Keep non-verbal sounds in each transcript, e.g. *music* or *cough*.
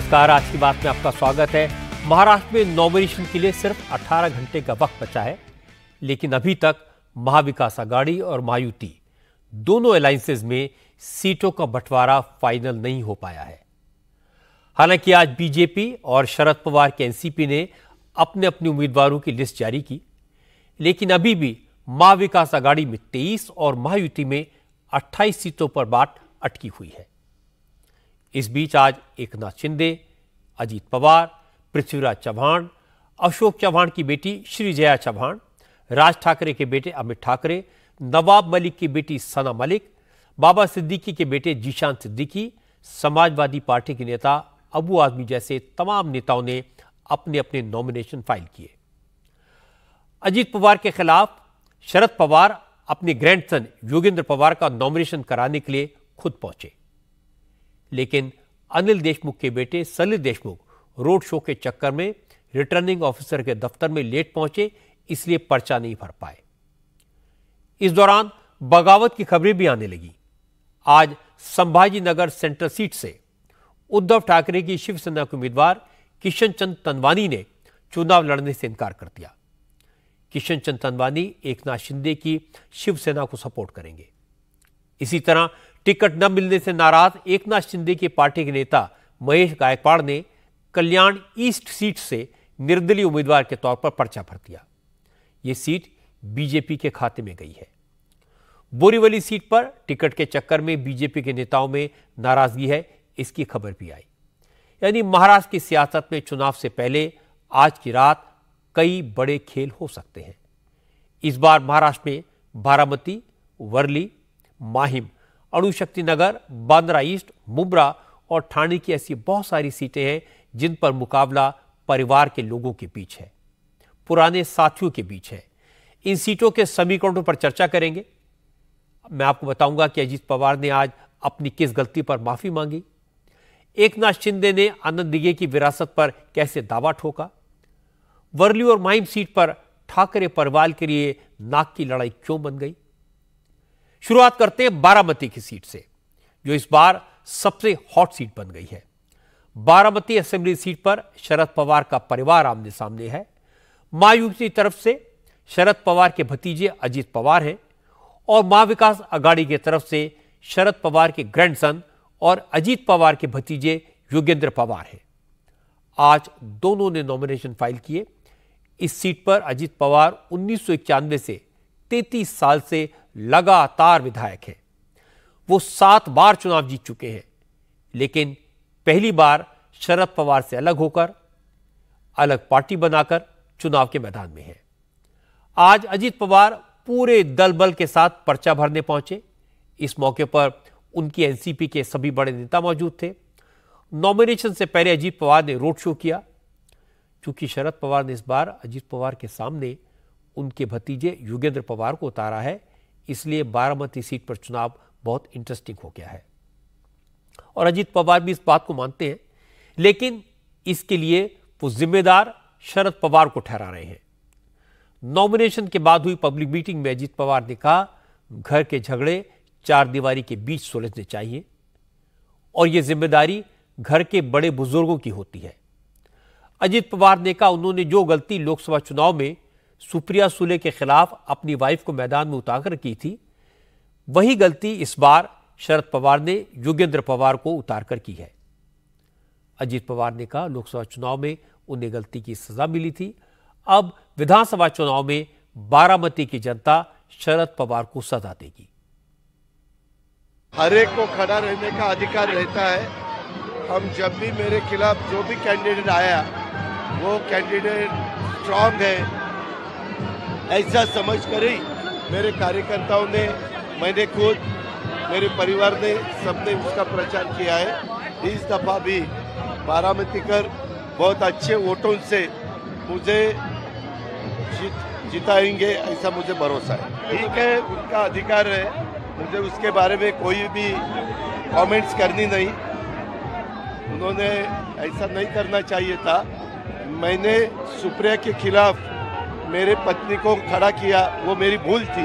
नमस्कार आज की बात में आपका स्वागत है महाराष्ट्र में नॉमिनेशन के लिए सिर्फ 18 घंटे का वक्त बचा है लेकिन अभी तक महाविकास आघाड़ी और महायुति दोनों अलायसेज में सीटों का बंटवारा फाइनल नहीं हो पाया है हालांकि आज बीजेपी और शरद पवार के एनसीपी ने अपने अपने उम्मीदवारों की लिस्ट जारी की लेकिन अभी भी महाविकास आघाड़ी में 23 और महायुति में 28 सीटों पर बात अटकी हुई है इस बीच आज एकनाथ शिंदे अजीत पवार पृथ्वीराज चौहान अशोक चौहान की बेटी श्रीजया चौहान राज ठाकरे के बेटे अमित ठाकरे नवाब मलिक की बेटी सना मलिक बाबा सिद्दीकी के बेटे जीशान सिद्दीकी समाजवादी पार्टी के नेता अबू आजमी जैसे तमाम नेताओं ने अपने अपने नॉमिनेशन फाइल किए अजीत पवार के खिलाफ शरद पवार अपने ग्रैंडसन योगेंद्र पवार का नॉमिनेशन कराने के लिए खुद पहुंचे लेकिन अनिल देशमुख के बेटे सलिल देशमुख रोड शो के चक्कर में रिटर्निंग ऑफिसर के दफ्तर में लेट पहुंचे इसलिए पर्चा नहीं भर पाए इस दौरान बगावत की खबरें भी आने लगी आज संभाजी नगर सेंट्रल सीट से उद्धव ठाकरे की शिवसेना के उम्मीदवार किशन चंद तनवानी ने चुनाव लड़ने से इनकार कर दिया किशन चंद तनवानी एक शिंदे की शिवसेना को सपोर्ट करेंगे इसी तरह टिकट न मिलने से नाराज एकनाथ शिंदे के पार्टी के नेता महेश गायकवाड़ ने कल्याण ईस्ट सीट से निर्दलीय उम्मीदवार के तौर पर पर्चा भर दिया ये सीट बीजेपी के खाते में गई है बोरीवली सीट पर टिकट के चक्कर में बीजेपी के नेताओं में नाराजगी है इसकी खबर भी आई यानी महाराष्ट्र की सियासत में चुनाव से पहले आज की रात कई बड़े खेल हो सकते हैं इस बार महाराष्ट्र में बारामती वर्ली माहिम अणुशक्ति नगर बांद्रा ईस्ट मुबरा और ठाणे की ऐसी बहुत सारी सीटें हैं जिन पर मुकाबला परिवार के लोगों के बीच है पुराने साथियों के बीच है इन सीटों के समीकरणों पर चर्चा करेंगे मैं आपको बताऊंगा कि अजीत पवार ने आज अपनी किस गलती पर माफी मांगी एक नाथ शिंदे ने आनंद दिगे की विरासत पर कैसे दावा ठोका वर्ली और माइम सीट पर ठाकरे परिवार के लिए नाक की लड़ाई क्यों बन गई शुरुआत करते हैं बारामती की सीट से जो इस बार सबसे हॉट सीट बन गई है बारामती असेंबली सीट पर शरद पवार का परिवार आमने सामने है मायूब की तरफ से शरद पवार के भतीजे अजीत पवार हैं और मां विकास अगाड़ी की तरफ से शरद पवार के ग्रैंडसन और अजीत पवार के भतीजे योगेंद्र पवार हैं आज दोनों ने नॉमिनेशन फाइल किए इस सीट पर अजीत पवार उन्नीस से 33 साल से लगातार विधायक हैं वो सात बार चुनाव जीत चुके हैं लेकिन पहली बार शरद पवार से अलग होकर अलग पार्टी बनाकर चुनाव के मैदान में है आज अजीत पवार पूरे दल बल के साथ पर्चा भरने पहुंचे इस मौके पर उनकी एनसीपी के सभी बड़े नेता मौजूद थे नॉमिनेशन से पहले अजीत पवार ने रोड शो किया चूंकि शरद पवार ने इस बार अजीत पवार के सामने उनके भतीजे योगेंद्र पवार को उतारा है इसलिए बारामती सीट पर चुनाव बहुत इंटरेस्टिंग हो गया है और अजीत पवार भी इस बात को मानते हैं लेकिन इसके लिए वो जिम्मेदार शरद पवार को ठहरा रहे हैं नॉमिनेशन के बाद हुई पब्लिक मीटिंग में अजीत पवार ने कहा घर के झगड़े चार दीवारी के बीच सुलझने चाहिए और यह जिम्मेदारी घर के बड़े बुजुर्गों की होती है अजीत पवार ने कहा उन्होंने जो गलती लोकसभा चुनाव में सुप्रिया सुले के खिलाफ अपनी वाइफ को मैदान में उतार की थी वही गलती इस बार शरद पवार ने योगेंद्र पवार को उतार कर की है अजीत पवार ने कहा लोकसभा चुनाव में उन्हें गलती की सजा मिली थी अब विधानसभा चुनाव में बारामती की जनता शरद पवार को सजा देगी हर एक को खड़ा रहने का अधिकार रहता है हम जब भी मेरे खिलाफ जो भी कैंडिडेट आया वो कैंडिडेट स्ट्रांग है ऐसा समझ कर ही मेरे कार्यकर्ताओं ने मैंने खुद मेरे परिवार ने सबने उसका प्रचार किया है इस दफ़ा भी बारामती कर बहुत अच्छे वोटों से मुझे जीत जिताएंगे ऐसा मुझे भरोसा है ठीक है उनका अधिकार है मुझे उसके बारे में कोई भी कमेंट्स करनी नहीं उन्होंने ऐसा नहीं करना चाहिए था मैंने सुप्रिया के खिलाफ़ मेरे पत्नी को खड़ा किया वो मेरी भूल थी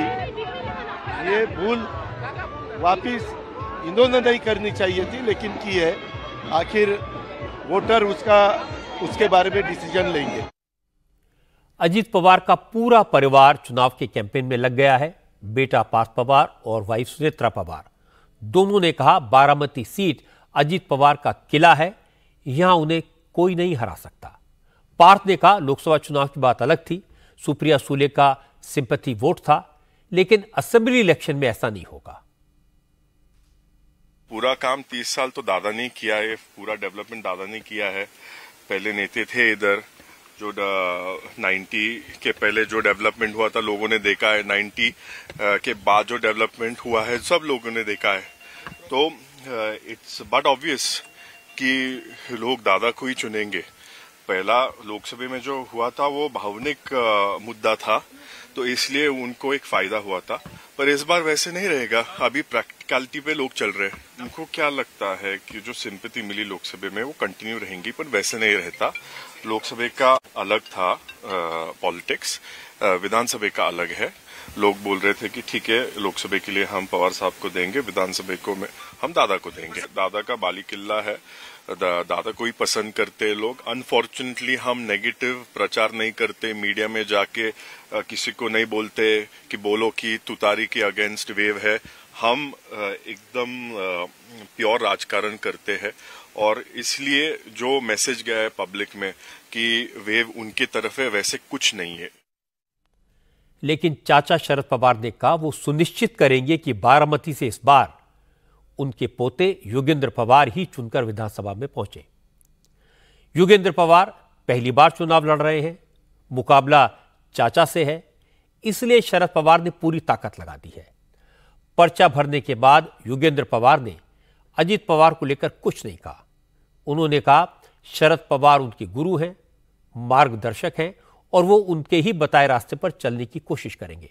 ये भूल वापिस इन्होंने नहीं करनी चाहिए थी लेकिन की है आखिर वोटर उसका उसके बारे में डिसीजन लेंगे अजीत पवार का पूरा परिवार चुनाव के कैंपेन में लग गया है बेटा पार्थ पवार और वाइफ सुनेत्रा पवार दोनों ने कहा बारामती सीट अजीत पवार का किला है यहां उन्हें कोई नहीं हरा सकता पार्थ ने कहा लोकसभा चुनाव की बात अलग थी सुप्रिया सूले का सिंपथी वोट था लेकिन असेंबली इलेक्शन में ऐसा नहीं होगा पूरा काम तीस साल तो दादा ने किया है पूरा डेवलपमेंट दादा ने किया है पहले नेते थे इधर जो नाइन्टी के पहले जो डेवलपमेंट हुआ था लोगों ने देखा है नाइन्टी के बाद जो डेवलपमेंट हुआ है सब लोगों ने देखा है तो इट्स बट ऑब्वियस कि लोग दादा को ही चुनेंगे पहला लोकसभा में जो हुआ था वो भावनिक मुद्दा था तो इसलिए उनको एक फायदा हुआ था पर इस बार वैसे नहीं रहेगा अभी प्रैक्टिकलिटी पे लोग चल रहे हैं उनको क्या लगता है कि जो सिंपति मिली लोकसभा में वो कंटिन्यू रहेंगी पर वैसे नहीं रहता लोकसभा का अलग था पॉलिटिक्स विधानसभा का अलग है लोग बोल रहे थे कि ठीक है लोकसभा के लिए हम पवार साहब को देंगे विधानसभा को हम दादा को देंगे दादा का बाली किला है दादा को ही पसंद करते हैं लोग अनफॉर्चुनेटली हम नेगेटिव प्रचार नहीं करते मीडिया में जाके किसी को नहीं बोलते कि बोलो कि तुतारी के अगेंस्ट वेव है हम एकदम प्योर राजकारण करते हैं और इसलिए जो मैसेज गया है पब्लिक में कि वेव उनकी तरफ है वैसे कुछ नहीं है लेकिन चाचा शरद पवार ने कहा वो सुनिश्चित करेंगे कि बारामती से इस बार उनके पोते योगेंद्र पवार ही चुनकर विधानसभा में पहुंचे योगेंद्र पवार पहली बार चुनाव लड़ रहे हैं मुकाबला चाचा से है इसलिए शरद पवार ने पूरी ताकत लगा दी है पर्चा भरने के बाद योगेंद्र पवार ने अजीत पवार को लेकर कुछ नहीं कहा उन्होंने कहा शरद पवार उनके गुरु हैं मार्गदर्शक हैं और वो उनके ही बताए रास्ते पर चलने की कोशिश करेंगे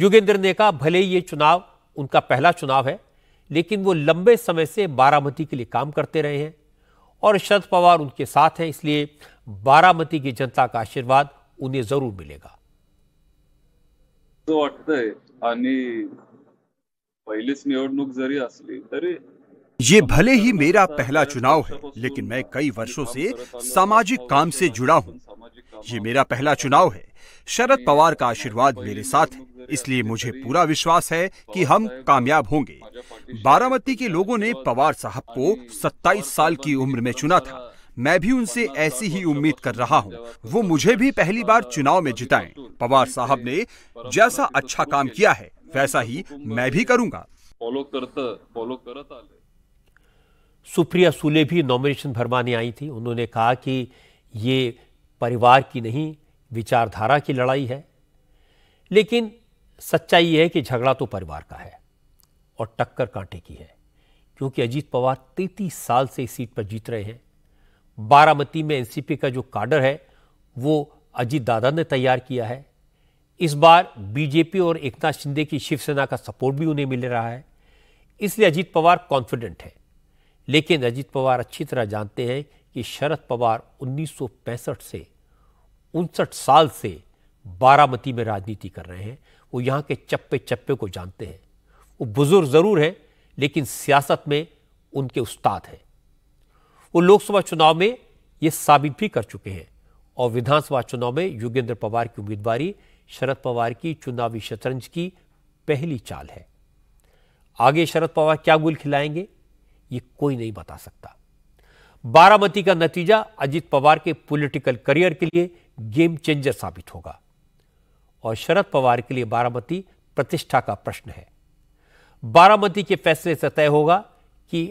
योगेंद्र ने कहा भले ही ये चुनाव उनका पहला चुनाव है लेकिन वो लंबे समय से बारामती के लिए काम करते रहे हैं और शरद पवार उनके साथ हैं इसलिए बारामती की जनता का आशीर्वाद उन्हें जरूर मिलेगा ये भले ही मेरा पहला चुनाव है लेकिन मैं कई वर्षों से सामाजिक काम से जुड़ा हूँ ये मेरा पहला चुनाव है शरद पवार का आशीर्वाद मेरे साथ है इसलिए मुझे पूरा विश्वास है कि हम कामयाब होंगे बारामती के लोगों ने पवार साहब को 27 साल की उम्र में चुना था मैं भी उनसे ऐसी ही उम्मीद कर रहा हूं। वो मुझे भी पहली बार चुनाव में जिताएं। पवार साहब ने जैसा अच्छा काम किया है वैसा ही मैं भी करूंगा सुप्रिया सुले भी नॉमिनेशन भरवाने आई थी उन्होंने कहा कि ये परिवार की नहीं विचारधारा की लड़ाई है लेकिन सच्चाई यह है कि झगड़ा तो परिवार का है और टक्कर कांटे की है क्योंकि अजीत पवार तैतीस साल से इस सीट पर जीत रहे हैं बारामती में एनसीपी का जो काडर है वो अजीत दादा ने तैयार किया है इस बार बीजेपी और एकनाथ शिंदे की शिवसेना का सपोर्ट भी उन्हें मिल रहा है इसलिए अजीत पवार कॉन्फिडेंट है लेकिन अजीत पवार अच्छी तरह जानते हैं कि शरद पवार उन्नीस से उनसठ साल से बारामती में राजनीति कर रहे हैं वो यहाँ के चप्पे चप्पे को जानते हैं वो बुज़ुर्ग ज़रूर हैं लेकिन सियासत में उनके उस्ताद हैं वो लोकसभा चुनाव में ये साबित भी कर चुके हैं और विधानसभा चुनाव में योगेंद्र पवार की उम्मीदवारी शरद पवार की चुनावी शतरंज की पहली चाल है आगे शरद पवार क्या गुल खिलाएंगे ये कोई नहीं बता सकता बारामती का नतीजा अजीत पवार के पॉलिटिकल करियर के लिए गेम चेंजर साबित होगा और शरद पवार के लिए बारामती प्रतिष्ठा का प्रश्न है बारामती के फैसले से तय होगा कि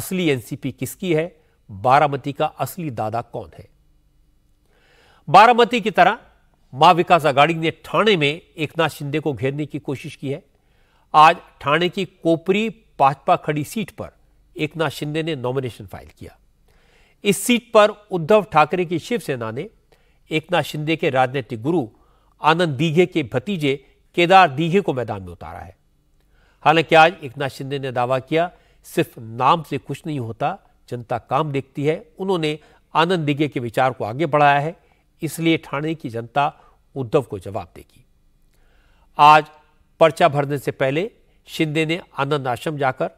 असली एनसीपी किसकी है बारामती का असली दादा कौन है बारामती की तरह मां विकास अगाड़ी ने ठाणे में एकनाथ शिंदे को घेरने की कोशिश की है आज ठाणे की कोपरी भाजपा खड़ी सीट पर एकनाथ शिंदे ने नॉमिनेशन फाइल किया इस सीट पर उद्धव ठाकरे की शिवसेना ने एकनाथ शिंदे के राजनीतिक गुरु आनंद दीघे के भतीजे केदार दीघे को मैदान में उतारा है हालांकि आज एकनाथ शिंदे ने दावा किया सिर्फ नाम से कुछ नहीं होता जनता काम देखती है उन्होंने आनंद दीघे के विचार को आगे बढ़ाया है इसलिए ठाणे की जनता उद्धव को जवाब देगी आज पर्चा भरने से पहले शिंदे ने आनंद आश्रम जाकर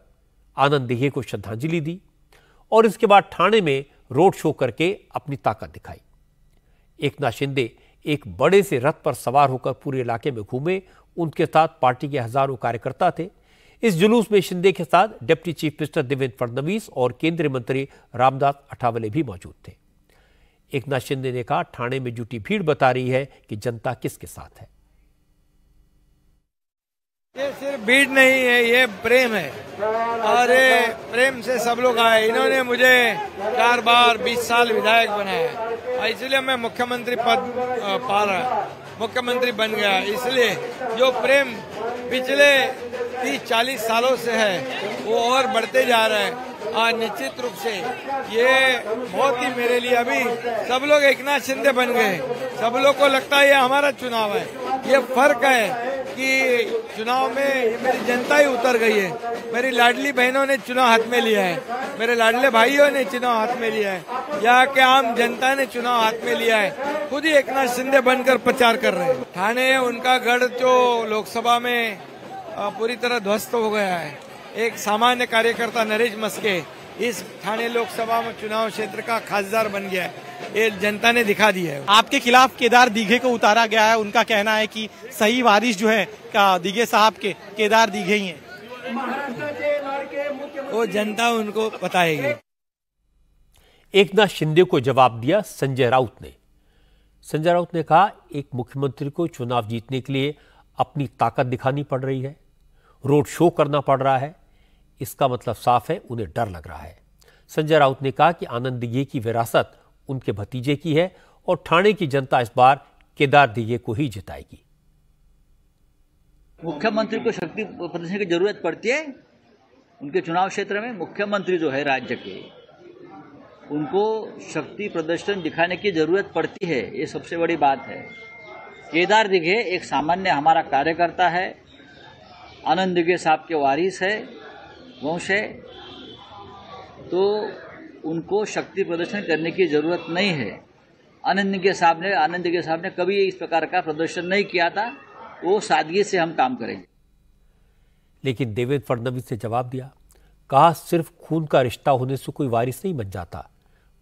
आनंद दिघे को श्रद्धांजलि दी और इसके बाद ठाणे में रोड शो करके अपनी ताकत दिखाई एक नाथ शिंदे एक बड़े से रथ पर सवार होकर पूरे इलाके में घूमे उनके साथ पार्टी के हजारों कार्यकर्ता थे इस जुलूस में शिंदे के साथ deputy chief minister Devendra Fadnavis और केंद्रीय मंत्री रामदास अठावले भी मौजूद थे एक नाथ शिंदे ने कहा थाने में जुटी भीड़ बता रही है कि जनता किसके साथ है ये सिर्फ भीड़ नहीं है ये प्रेम है और ये प्रेम से सब लोग आए इन्होंने मुझे चार बार बीस साल विधायक बनाया और इसलिए मैं मुख्यमंत्री पद पा रहा मुख्यमंत्री बन गया इसलिए जो प्रेम पिछले तीस चालीस सालों से है वो और बढ़ते जा रहा है आज निश्चित रूप से ये बहुत ही मेरे लिए अभी सब लोग एक नाथ शिंदे बन गए सब लोग को लगता है ये हमारा चुनाव है ये फर्क है कि चुनाव में मेरी जनता ही उतर गई है मेरी लाडली बहनों ने चुनाव हाथ में लिया है मेरे लाडले भाइयों ने चुनाव हाथ में लिया है यहाँ के आम जनता ने चुनाव हाथ में लिया है खुद ही एक नाथ शिंदे बनकर प्रचार कर रहे हैं थाने उनका गढ़ जो लोकसभा में पूरी तरह ध्वस्त हो गया है एक सामान्य कार्यकर्ता नरेश मस्के इस थाने लोकसभा में चुनाव क्षेत्र का खासदार बन गया है ये जनता ने दिखा दिया है आपके खिलाफ केदार दीघे को उतारा गया है उनका कहना है कि सही वारिश जो है दीघे साहब के केदार दीघे ही है वो जनता उनको बताएगी एकनाथ शिंदे को जवाब दिया संजय राउत ने संजय राउत ने कहा एक मुख्यमंत्री को चुनाव जीतने के लिए अपनी ताकत दिखानी पड़ रही है रोड शो करना पड़ रहा है इसका मतलब साफ है उन्हें डर लग रहा है संजय राउत ने कहा कि आनंद दिघे की विरासत उनके भतीजे की है और ठाणे की जनता इस बार केदार दिघे को ही जिताएगी मुख्यमंत्री को शक्ति प्रदर्शन की जरूरत पड़ती है उनके चुनाव क्षेत्र में मुख्यमंत्री जो है राज्य के उनको शक्ति प्रदर्शन दिखाने की जरूरत पड़ती है ये सबसे बड़ी बात है केदार दिघे एक सामान्य हमारा कार्यकर्ता है आनंद दिघे साहब के वारिस है वंश है तो उनको शक्ति प्रदर्शन करने की ज़रूरत नहीं है आनंद के सामने आनंद के सामने कभी इस प्रकार का प्रदर्शन नहीं किया था वो सादगी से हम काम करेंगे लेकिन देवेंद्र फडणवीस ने जवाब दिया कहा सिर्फ खून का रिश्ता होने से कोई वारिस नहीं बन जाता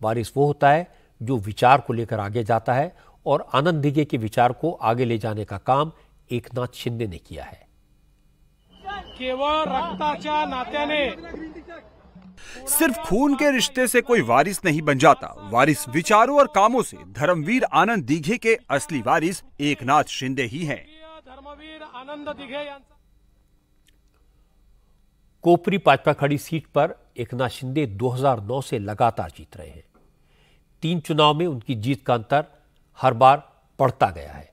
वारिस वो होता है जो विचार को लेकर आगे जाता है और आनंद दिगे के विचार को आगे ले जाने का काम एक नाथ शिंदे ने किया है केवळ रक्ताच्या नात्याने सिर्फ खून के रिश्ते से कोई वारिस नहीं बन जाता वारिस विचारों और कामों से धर्मवीर आनंद दीघे के असली वारिस एकनाथ शिंदे ही हैं। धर्मवीर आनंद दीघे कोपरी खड़ी सीट पर एकनाथ शिंदे 2009 से लगातार जीत रहे हैं तीन चुनाव में उनकी जीत का अंतर हर बार बढ़ता गया है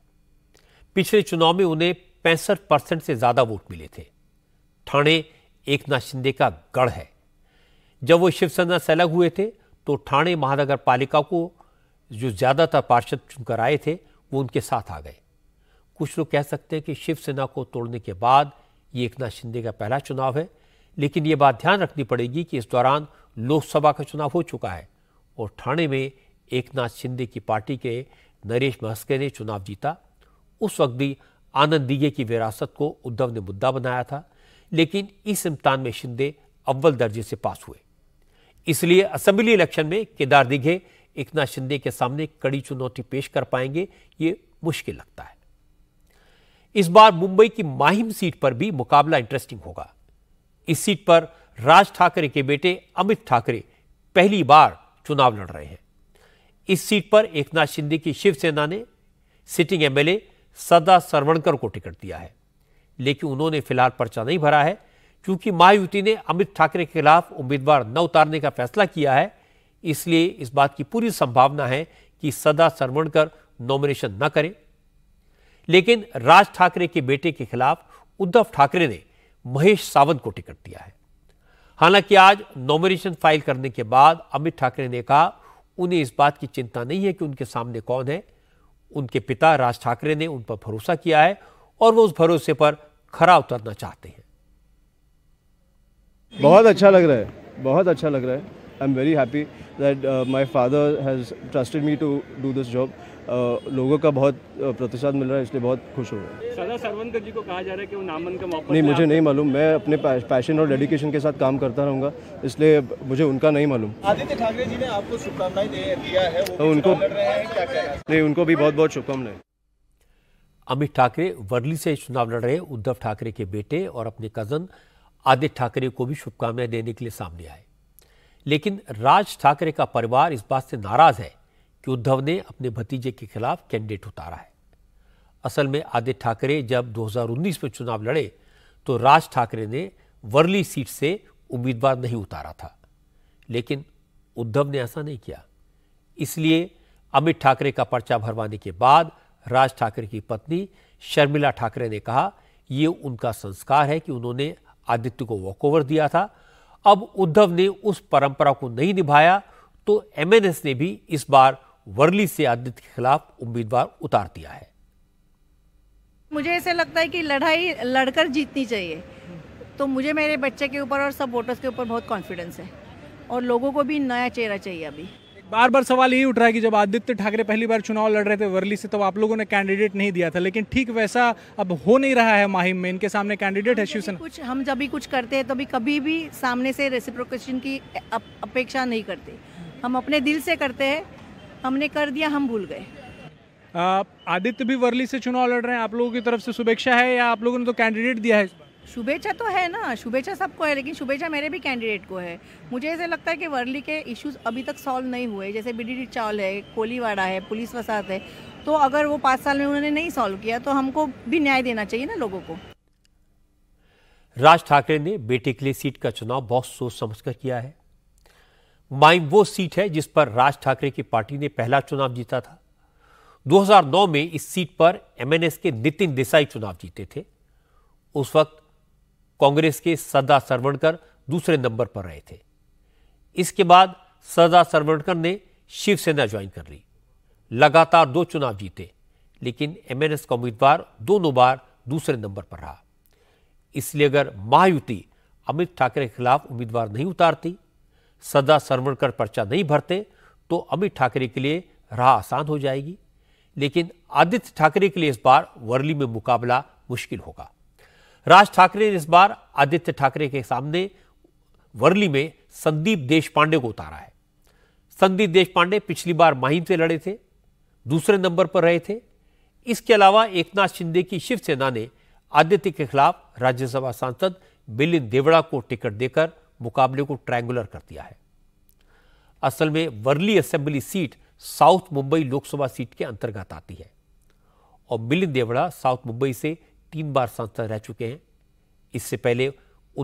पिछले चुनाव में उन्हें पैंसठ परसेंट से ज्यादा वोट मिले थे ठाणे एकनाथ शिंदे का गढ़ है जब वो शिवसेना से अलग हुए थे तो ठाणे महानगर पालिका को जो ज़्यादातर पार्षद चुनकर आए थे वो उनके साथ आ गए कुछ लोग कह सकते हैं कि शिवसेना को तोड़ने के बाद ये एक नाथ शिंदे का पहला चुनाव है लेकिन ये बात ध्यान रखनी पड़ेगी कि इस दौरान लोकसभा का चुनाव हो चुका है और ठाणे में एक नाथ शिंदे की पार्टी के नरेश महस्के ने चुनाव जीता उस वक्त भी आनंद दिगे की विरासत को उद्धव ने मुद्दा बनाया था लेकिन इस इम्तान में शिंदे अव्वल दर्जे से पास हुए इसलिए असम्बली इलेक्शन में केदार दिघे नाथ शिंदे के सामने कड़ी चुनौती पेश कर पाएंगे ये मुश्किल लगता है इस बार मुंबई की माहिम सीट पर भी मुकाबला इंटरेस्टिंग होगा इस सीट पर राज ठाकरे के बेटे अमित ठाकरे पहली बार चुनाव लड़ रहे हैं इस सीट पर एकनाथ शिंदे की शिवसेना ने सिटिंग एमएलए सदा सरवणकर को टिकट दिया है लेकिन उन्होंने फिलहाल पर्चा नहीं भरा है क्योंकि मायावती ने अमित ठाकरे के खिलाफ उम्मीदवार न उतारने का फैसला किया है इसलिए इस बात की पूरी संभावना है कि सदा सरवणकर नॉमिनेशन न करें लेकिन राज ठाकरे के बेटे के खिलाफ उद्धव ठाकरे ने महेश सावंत को टिकट दिया है हालांकि आज नॉमिनेशन फाइल करने के बाद अमित ठाकरे ने कहा उन्हें इस बात की चिंता नहीं है कि उनके सामने कौन है उनके पिता राज ठाकरे ने उन पर भरोसा किया है और वो उस भरोसे पर खरा उतरना चाहते हैं बहुत अच्छा लग रहा है बहुत अच्छा लग रहा है I am very happy that my father has trusted me to do this job लोगों का बहुत uh, प्रतिशत मिल रहा है इसलिए बहुत खुश हो रहा है सदा जी को कहा जा रहा है कि वो नामन का मौका नहीं मुझे नहीं मालूम मैं अपने पैशन और डेडिकेशन के साथ काम करता रहूँगा इसलिए मुझे उनका नहीं मालूम आदित्य ठाकरे जी ने आपको शुभकामनाएं दिया है वो तो उनको नहीं उनको भी बहुत बहुत शुभकामनाएं अमित ठाकरे वर्ली से चुनाव लड़ रहे उद्धव ठाकरे के बेटे और अपने कजन आदित्य ठाकरे को भी शुभकामनाएं देने के लिए सामने आए लेकिन राज ठाकरे का परिवार इस बात से नाराज है कि उद्धव ने अपने भतीजे के खिलाफ कैंडिडेट उतारा है असल में आदित्य ठाकरे जब 2019 में चुनाव लड़े तो राज ठाकरे ने वर्ली सीट से उम्मीदवार नहीं उतारा था लेकिन उद्धव ने ऐसा नहीं किया इसलिए अमित ठाकरे का पर्चा भरवाने के बाद राज ठाकरे की पत्नी शर्मिला ठाकरे ने कहा ये उनका संस्कार है कि उन्होंने आदित्य को वॉकओवर दिया था अब उद्धव ने उस परंपरा को नहीं निभाया तो एमएनएस ने भी इस बार वर्ली से आदित्य के खिलाफ उम्मीदवार उतार दिया है मुझे ऐसे लगता है कि लड़ाई लड़कर जीतनी चाहिए तो मुझे मेरे बच्चे के ऊपर और सब वोटर्स के ऊपर बहुत कॉन्फिडेंस है और लोगों को भी नया चेहरा चाहिए अभी बार बार सवाल यही उठ रहा है कि जब आदित्य ठाकरे पहली बार चुनाव लड़ रहे थे वर्ली से तो आप लोगों ने कैंडिडेट नहीं दिया था लेकिन ठीक वैसा अब हो नहीं रहा है माहिम में इनके सामने कैंडिडेट है शिवसेना कुछ हम जब भी कुछ करते हैं तो भी कभी भी सामने से रेसिप्रोकेशन की अपेक्षा नहीं करते हम अपने दिल से करते हैं हमने कर दिया हम भूल गए आदित्य भी वर्ली से चुनाव लड़ रहे हैं आप लोगों की तरफ से शुभेक्षा है या आप लोगों ने तो कैंडिडेट दिया है शुभेच्छा तो है ना शुभेच्छा सबको है लेकिन शुभेच्छा मेरे भी कैंडिडेट को है मुझे ऐसे लगता है कि वर्ली के इश्यूज अभी तक सॉल्व नहीं हुए जैसे डी चावल है कोलीवाड़ा है पुलिस वसात है तो अगर वो पाँच साल में उन्होंने नहीं सॉल्व किया तो हमको भी न्याय देना चाहिए ना लोगों को राज ठाकरे ने बेटे के लिए सीट का चुनाव बहुत सोच समझ कर किया है माइम वो सीट है जिस पर राज ठाकरे की पार्टी ने पहला चुनाव जीता था 2009 में इस सीट पर एमएनएस के नितिन देसाई चुनाव जीते थे उस वक्त कांग्रेस के सदा सरवणकर दूसरे नंबर पर रहे थे इसके बाद सदा सरवणकर ने शिवसेना ज्वाइन कर ली लगातार दो चुनाव जीते लेकिन एमएनएस का उम्मीदवार दोनों बार दूसरे नंबर पर रहा इसलिए अगर महायुति अमित ठाकरे के खिलाफ उम्मीदवार नहीं उतारती सदा सरवणकर पर्चा नहीं भरते तो अमित ठाकरे के लिए राह आसान हो जाएगी लेकिन आदित्य ठाकरे के लिए इस बार वर्ली में मुकाबला मुश्किल होगा राज ठाकरे ने इस बार आदित्य ठाकरे के सामने वर्ली में संदीप देश पांडे को उतारा है संदीप देश पांडे पिछली बार माहिम से लड़े थे दूसरे नंबर पर रहे थे इसके अलावा एकनाथ शिंदे की शिवसेना ने आदित्य के खिलाफ राज्यसभा सांसद मिलिंद देवड़ा को टिकट देकर मुकाबले को ट्रायंगुलर कर दिया है असल में Worli assembly seat south Mumbai Lok Sabha seat के अंतर्गत आती है और मिलिंद देवड़ा साउथ मुंबई से तीन बार सांसद रह चुके हैं इससे पहले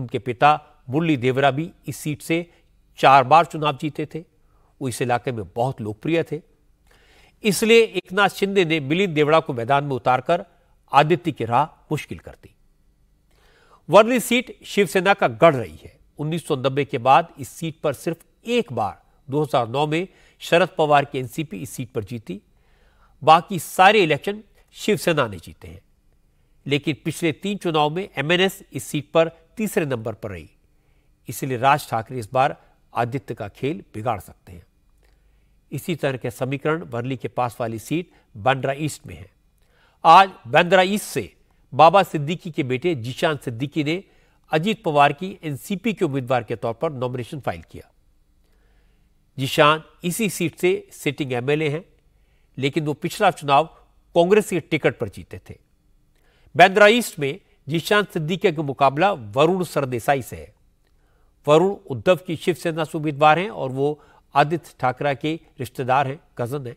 उनके पिता मुरली देवरा भी इस सीट से चार बार चुनाव जीते थे वो इस इलाके में बहुत लोकप्रिय थे इसलिए एक नाथ शिंदे ने मिलिंद देवड़ा को मैदान में उतारकर आदित्य की राह मुश्किल कर दी वर्ली सीट शिवसेना का गढ़ रही है उन्नीस के बाद इस सीट पर सिर्फ एक बार 2009 में शरद पवार की एनसीपी इस सीट पर जीती बाकी सारे इलेक्शन शिवसेना ने जीते हैं लेकिन पिछले तीन चुनाव में एमएनएस इस सीट पर तीसरे नंबर पर रही इसलिए राज ठाकरे इस बार आदित्य का खेल बिगाड़ सकते हैं इसी तरह के समीकरण बरली के पास वाली सीट बंद्रा ईस्ट में है आज बंद्रा ईस्ट से बाबा सिद्दीकी के बेटे जीशान सिद्दीकी ने अजीत पवार की एनसीपी के उम्मीदवार के तौर पर नॉमिनेशन फाइल किया जीशान इसी सीट से सिटिंग एमएलए हैं लेकिन वो पिछला चुनाव कांग्रेस के टिकट पर जीते थे बैंद्रा ईस्ट में जीशांत सिद्दीकी का मुकाबला वरुण सरदेसाई से है वरुण उद्धव की शिवसेना से उम्मीदवार हैं और वो आदित्य ठाकरा के रिश्तेदार हैं कजन हैं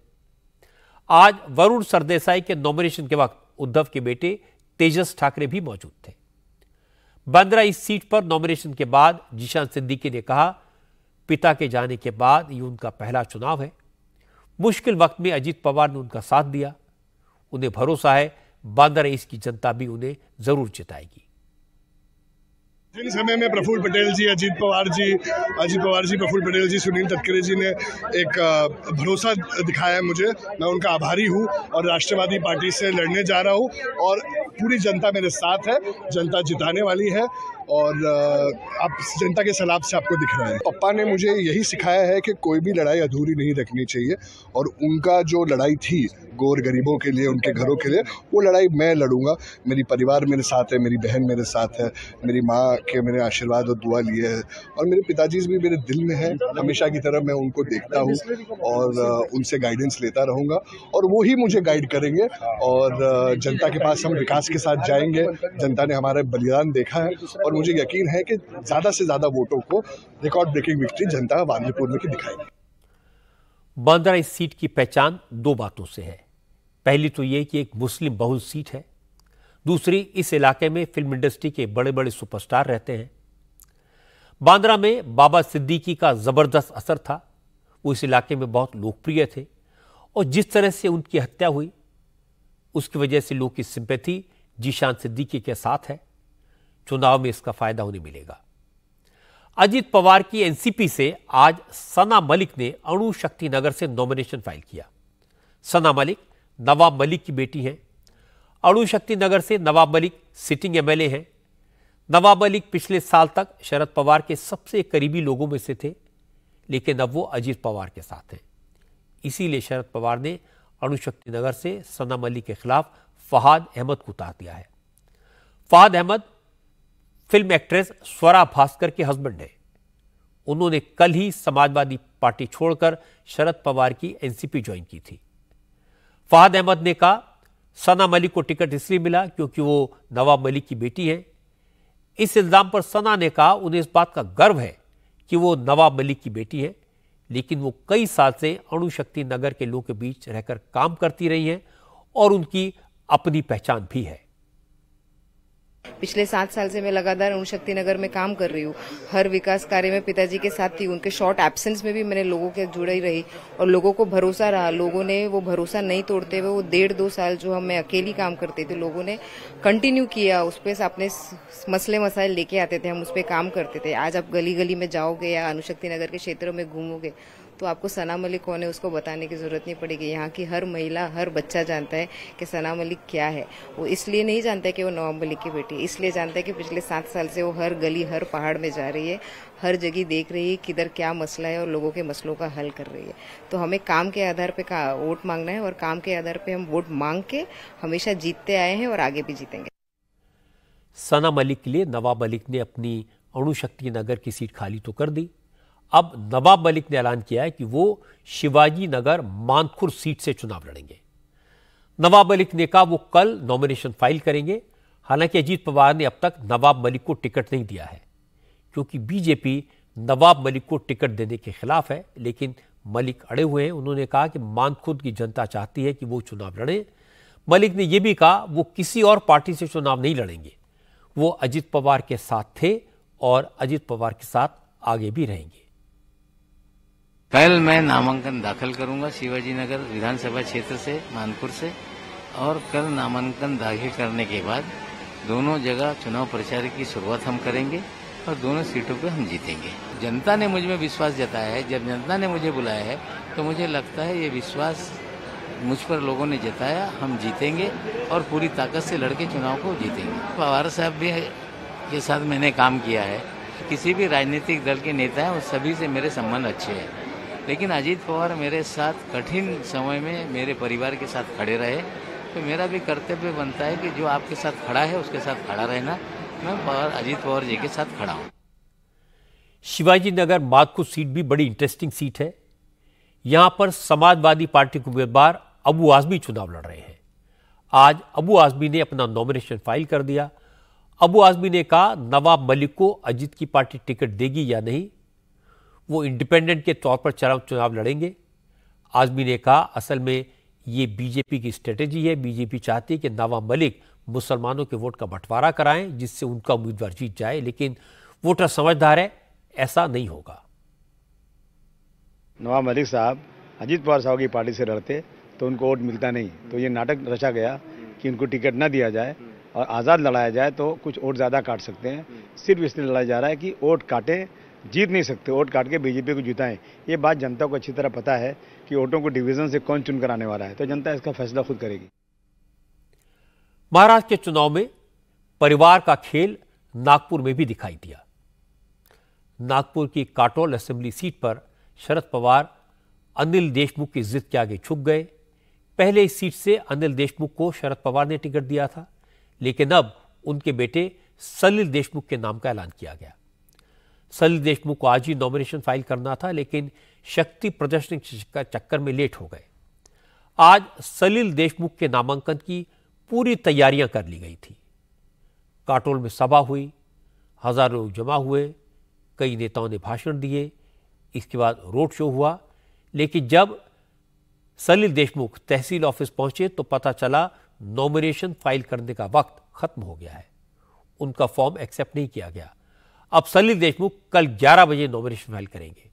आज वरुण सरदेसाई के नॉमिनेशन के वक्त उद्धव के बेटे तेजस ठाकरे भी मौजूद थे बंद्रा इस सीट पर नॉमिनेशन के बाद जीशान सिद्दीकी ने कहा पिता के जाने के बाद ये उनका पहला चुनाव है मुश्किल वक्त में अजीत पवार ने उनका साथ दिया उन्हें भरोसा है बांदा रईस की जनता भी उन्हें जरूर चिताएगी जिन समय में प्रफुल्ल पटेल जी अजीत पवार जी अजीत पवार जी प्रफुल्ल पटेल जी सुनील तटकरे जी ने एक भरोसा दिखाया मुझे मैं उनका आभारी हूँ और राष्ट्रवादी पार्टी से लड़ने जा रहा हूँ और पूरी जनता मेरे साथ है जनता जिताने वाली है और आप जनता के सलाब से आपको दिख रहा है पप्पा ने मुझे यही सिखाया है कि कोई भी लड़ाई अधूरी नहीं रखनी चाहिए और उनका जो लड़ाई थी गोर गरीबों के लिए उनके घरों के लिए वो लड़ाई मैं लड़ूंगा मेरी परिवार मेरे साथ है मेरी बहन मेरे साथ है मेरी माँ के मेरे आशीर्वाद और दुआ लिए है और मेरे पिताजी भी मेरे दिल में है हमेशा की तरह मैं उनको देखता हूँ और उनसे गाइडेंस लेता रहूँगा और वो ही मुझे गाइड करेंगे और जनता के पास हम विकास के साथ जाएंगे जनता ने हमारा बलिदान देखा है और मुझे यकीन है कि ज़्यादा से ज़्यादा वोटों को रिकॉर्ड ब्रेकिंग विक्ट्री जनता वाजीपुर में की दिखाएगी बांद्रा इस सीट की पहचान दो बातों से है पहली तो ये कि एक मुस्लिम बहुल सीट है दूसरी इस इलाके में फिल्म इंडस्ट्री के बड़े बड़े सुपरस्टार रहते हैं बांद्रा में बाबा सिद्दीकी का ज़बरदस्त असर था वो इस इलाके में बहुत लोकप्रिय थे और जिस तरह से उनकी हत्या हुई उसकी वजह से लोग की सिंपैथी जीशान सिद्दीकी के साथ है चुनाव में इसका फ़ायदा उन्हें मिलेगा अजीत पवार की एनसीपी से आज सना मलिक ने अणु शक्ति नगर से नॉमिनेशन फाइल किया सना मलिक नवाब मलिक की बेटी हैं अणु शक्ति नगर से नवाब मलिक सिटिंग एमएलए हैं नवाब मलिक पिछले साल तक शरद पवार के सबसे करीबी लोगों में से थे लेकिन अब वो अजीत पवार के साथ हैं इसीलिए शरद पवार ने अणुशक्ति नगर से सना मलिक के खिलाफ फहाद अहमद को उतार दिया है फहाद अहमद फिल्म एक्ट्रेस स्वरा भास्कर के हस्बैंड हैं उन्होंने कल ही समाजवादी पार्टी छोड़कर शरद पवार की एनसीपी ज्वाइन की थी फहद अहमद ने कहा सना मलिक को टिकट इसलिए मिला क्योंकि वो नवाब मलिक की बेटी है इस इल्ज़ाम पर सना ने कहा उन्हें इस बात का गर्व है कि वो नवाब मलिक की बेटी है लेकिन वो कई साल से अणुशक्ति नगर के लोगों के बीच रहकर काम करती रही हैं और उनकी अपनी पहचान भी है पिछले सात साल से मैं लगातार उन शक्ति नगर में काम कर रही हूँ हर विकास कार्य में पिताजी के साथ थी उनके शॉर्ट एब्सेंस में भी मैंने लोगों के जुड़ा ही रही और लोगों को भरोसा रहा लोगों ने वो भरोसा नहीं तोड़ते हुए वो डेढ़ दो साल जो हम मैं अकेली काम करते थे लोगों ने कंटिन्यू किया उस पर अपने मसले मसाइल लेके आते थे हम उस पर काम करते थे आज आप गली गली में जाओगे या अनुशक्ति नगर के क्षेत्र में घूमोगे तो आपको सना मलिक कौन है उसको बताने की ज़रूरत नहीं पड़ेगी यहाँ की हर महिला हर बच्चा जानता है कि सना मलिक क्या है वो इसलिए नहीं जानता कि वो नवाब मलिक की बेटी इसलिए जानता है कि पिछले सात साल से वो हर गली हर पहाड़ में जा रही है हर जगह देख रही है किधर क्या मसला है और लोगों के मसलों का हल कर रही है तो हमें काम के आधार पर वोट मांगना है और काम के आधार पर हम वोट मांग के हमेशा जीतते आए हैं और आगे भी जीतेंगे सना मलिक के लिए नवाब मलिक ने अपनी अणुशक्ति नगर की सीट खाली तो कर दी अब नवाब मलिक ने ऐलान किया है कि वो शिवाजी नगर मानखुर सीट से चुनाव लड़ेंगे नवाब मलिक ने कहा वो कल नॉमिनेशन फाइल करेंगे हालांकि अजीत पवार ने अब तक नवाब मलिक को टिकट नहीं दिया है क्योंकि बीजेपी नवाब मलिक को टिकट देने के खिलाफ है लेकिन मलिक अड़े हुए हैं उन्होंने कहा कि मानखुद की जनता चाहती है कि वो चुनाव लड़े मलिक ने यह भी कहा वो किसी और पार्टी से चुनाव नहीं लड़ेंगे वो अजीत पवार के साथ थे और अजीत पवार के साथ आगे भी रहेंगे कल मैं नामांकन दाखिल करूंगा शिवाजी नगर विधानसभा क्षेत्र से मानपुर से और कल नामांकन दाखिल करने के बाद दोनों जगह चुनाव प्रचार की शुरुआत हम करेंगे और दोनों सीटों पर हम जीतेंगे जनता ने मुझ में विश्वास जताया है जब जनता ने मुझे बुलाया है तो मुझे लगता है ये विश्वास मुझ पर लोगों ने जताया हम जीतेंगे और पूरी ताकत से लड़के चुनाव को जीतेंगे पवार साहब भी के साथ मैंने काम किया है किसी भी राजनीतिक दल के नेता हैं वो सभी से मेरे संबंध अच्छे हैं लेकिन अजीत पवार मेरे साथ कठिन समय में मेरे परिवार के साथ खड़े रहे तो मेरा भी कर्तव्य बनता है कि जो आपके साथ खड़ा है उसके साथ खड़ा रहना मैं पवार अजीत पवार जी के साथ खड़ा हूँ शिवाजी नगर बागपुर सीट भी बड़ी इंटरेस्टिंग सीट है यहाँ पर समाजवादी पार्टी के उम्मीदवार अबू आजमी चुनाव लड़ रहे हैं आज अबू आजमी ने अपना नॉमिनेशन फाइल कर दिया अबू आजमी ने कहा नवाब मलिक को अजीत की पार्टी टिकट देगी या नहीं वो इंडिपेंडेंट के तौर पर चुनाव चुनाव लड़ेंगे आजमी ने कहा असल में ये बीजेपी की स्ट्रेटेजी है बीजेपी चाहती है कि नवा मलिक मुसलमानों के वोट का बंटवारा कराएं जिससे उनका उम्मीदवार जीत जाए लेकिन वोटर समझदार है ऐसा नहीं होगा नवाब मलिक साहब अजीत पवार साहब की पार्टी से लड़ते तो उनको वोट मिलता नहीं तो ये नाटक रचा गया कि उनको टिकट ना दिया जाए और आज़ाद लड़ाया जाए तो कुछ वोट ज़्यादा काट सकते हैं सिर्फ इसलिए लड़ाया जा रहा है कि वोट काटे जीत नहीं सकते वोट काट के बीजेपी को जिताएं ये बात जनता को अच्छी तरह पता है कि वोटों को डिवीजन से कौन चुनकर आने वाला है तो जनता इसका फैसला खुद करेगी महाराष्ट्र के चुनाव में परिवार का खेल नागपुर में भी दिखाई दिया नागपुर की काटोल असेंबली सीट पर शरद पवार अनिल देशमुख की जिद के आगे छुप गए पहले इस सीट से अनिल देशमुख को शरद पवार ने टिकट दिया था लेकिन अब उनके बेटे सलिल देशमुख के नाम का ऐलान किया गया सलील देशमुख को आज ही नॉमिनेशन फाइल करना था लेकिन शक्ति प्रदर्शन के चक्कर में लेट हो गए आज सलील देशमुख के नामांकन की पूरी तैयारियां कर ली गई थी काटोल में सभा हुई हजारों लोग जमा हुए कई नेताओं ने भाषण दिए इसके बाद रोड शो हुआ लेकिन जब सलील देशमुख तहसील ऑफिस पहुंचे तो पता चला नॉमिनेशन फाइल करने का वक्त खत्म हो गया है उनका फॉर्म एक्सेप्ट नहीं किया गया अब सलील देशमुख कल 11 बजे नॉमिनेशन फाइल करेंगे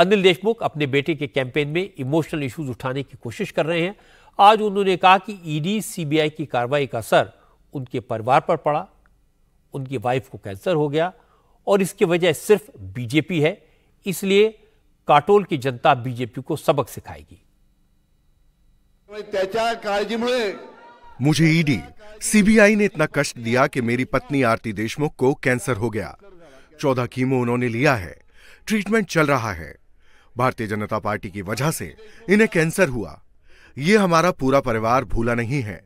अनिल देशमुख अपने बेटे के कैंपेन में इमोशनल इश्यूज उठाने की कोशिश कर रहे हैं आज उन्होंने कहा कि ईडी e सीबीआई की कार्रवाई का असर उनके परिवार पर पड़ा उनकी वाइफ को कैंसर हो गया और इसकी वजह सिर्फ बीजेपी है इसलिए काटोल की जनता बीजेपी को सबक सिखाएगी मुझे ईडी e सीबीआई ने इतना कष्ट दिया कि मेरी पत्नी आरती देशमुख को कैंसर हो गया चौदह कीमो उन्होंने लिया है ट्रीटमेंट चल रहा है भारतीय जनता पार्टी की वजह से इन्हें कैंसर हुआ ये हमारा पूरा परिवार भूला नहीं है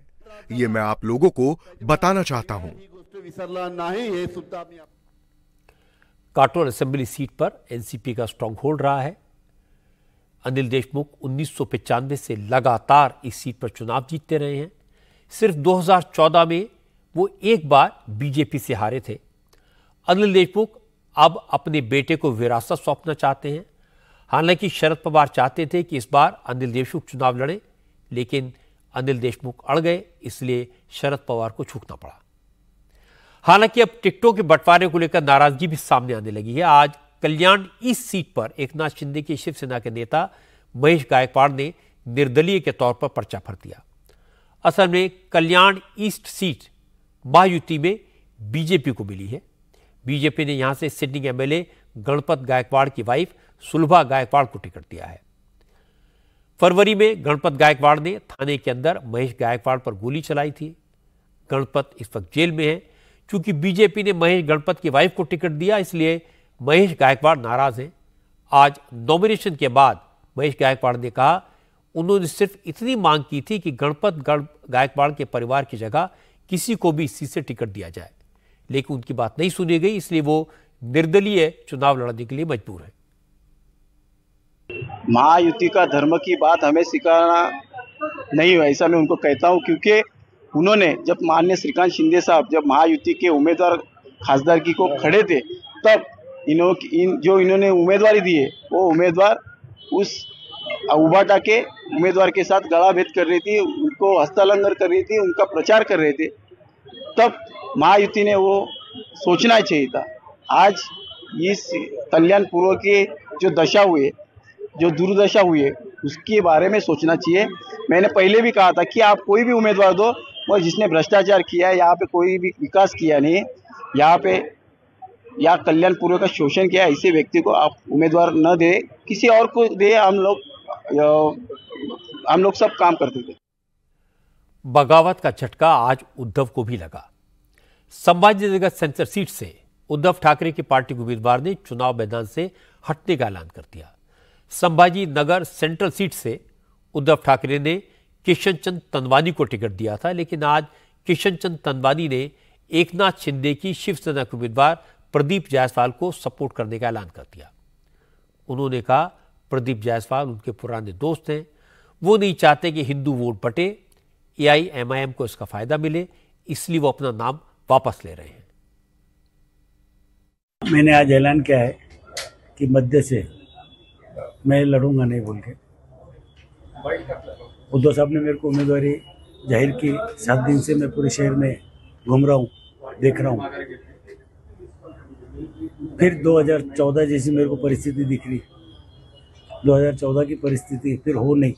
ये मैं आप लोगों को बताना चाहता हूँ काटोल असेंबली सीट पर एनसीपी का स्ट्रांग होल्ड रहा है अनिल देशमुख उन्नीस से लगातार इस सीट पर चुनाव जीतते रहे हैं सिर्फ 2014 में वो एक बार बीजेपी से हारे थे अनिल देशमुख अब अपने बेटे को विरासत सौंपना चाहते हैं हालांकि शरद पवार चाहते थे कि इस बार अनिल देशमुख चुनाव लड़े लेकिन अनिल देशमुख अड़ गए इसलिए शरद पवार को छूटना पड़ा हालांकि अब टिकटों के बंटवारे को लेकर नाराजगी भी सामने आने लगी है आज कल्याण इस सीट पर एकनाथ शिंदे की शिवसेना के नेता महेश गायकवाड़ ने निर्दलीय के तौर पर पर्चा भर दिया असल में कल्याण ईस्ट सीट महायुति में बीजेपी को मिली है बीजेपी ने यहां से सिटिंग एमएलए गणपत गायकवाड़ की वाइफ सुलभा गायकवाड़ को टिकट दिया है फरवरी में गणपत गायकवाड़ ने थाने के अंदर महेश गायकवाड़ पर गोली चलाई थी गणपत इस वक्त जेल में है क्योंकि बीजेपी ने महेश गणपत की वाइफ को टिकट दिया इसलिए महेश गायकवाड़ नाराज हैं आज नॉमिनेशन के बाद महेश गायकवाड़ ने कहा उन्होंने सिर्फ इतनी मांग की थी कि गणपत गायकवाड़ के परिवार की जगह किसी को भी सीट से टिकट दिया जाए लेकिन उनकी बात नहीं सुनी गई इसलिए वो निर्दलीय चुनाव लड़ने के लिए मजबूर है महायुति का धर्म की बात हमें सिखाना नहीं है ऐसा मैं उनको कहता हूँ क्योंकि उन्होंने जब मान्य श्रीकांत शिंदे साहब जब महायुति के उम्मीदवार खासदार की को खड़े थे तब इन्हों इन जो इन्होंने उम्मीदवारी दी है वो उम्मीदवार उस उभा के उम्मीदवार के साथ गला भेद कर रही थी उनको हस्तालंगन कर रही थी उनका प्रचार कर रहे थे तब महायुति ने वो सोचना चाहिए था आज इस कल्याण पूर्व के जो दशा हुए जो दुर्दशा हुई है उसके बारे में सोचना चाहिए मैंने पहले भी कहा था कि आप कोई भी उम्मीदवार दो और जिसने भ्रष्टाचार किया है यहाँ पे कोई भी विकास किया नहीं यहाँ पे या कल्याण पूर्व का शोषण किया ऐसे व्यक्ति को आप उम्मीदवार न दे किसी और को दे हम लोग हम लोग सब काम करते थे बगावत का झटका आज उद्धव को भी लगा संभाजीनगर सेंसर सीट से उद्धव ठाकरे की पार्टी उम्मीदवार ने चुनाव मैदान से हटने का ऐलान कर दिया संभाजी नगर सेंट्रल सीट से उद्धव ठाकरे ने किशन चंद तनवानी को टिकट दिया था लेकिन आज किशन चंद तनवानी ने एकनाथ शिंदे की शिवसेना के उम्मीदवार प्रदीप जायसवाल को सपोर्ट करने का ऐलान कर दिया उन्होंने कहा प्रदीप जायसवाल उनके पुराने दोस्त हैं वो नहीं चाहते कि हिंदू वोट बटे ए आई एम आई एम को इसका फायदा मिले इसलिए वो अपना नाम वापस ले रहे हैं मैंने आज ऐलान किया है कि मध्य से मैं लड़ूंगा नहीं बोल के उद्धव साहब ने मेरे को उम्मीदवारी जाहिर की सात दिन से मैं पूरे शहर में घूम रहा हूँ देख रहा हूँ फिर 2014 जैसी मेरे को परिस्थिति दिख रही 2014 की परिस्थिति फिर हो नहीं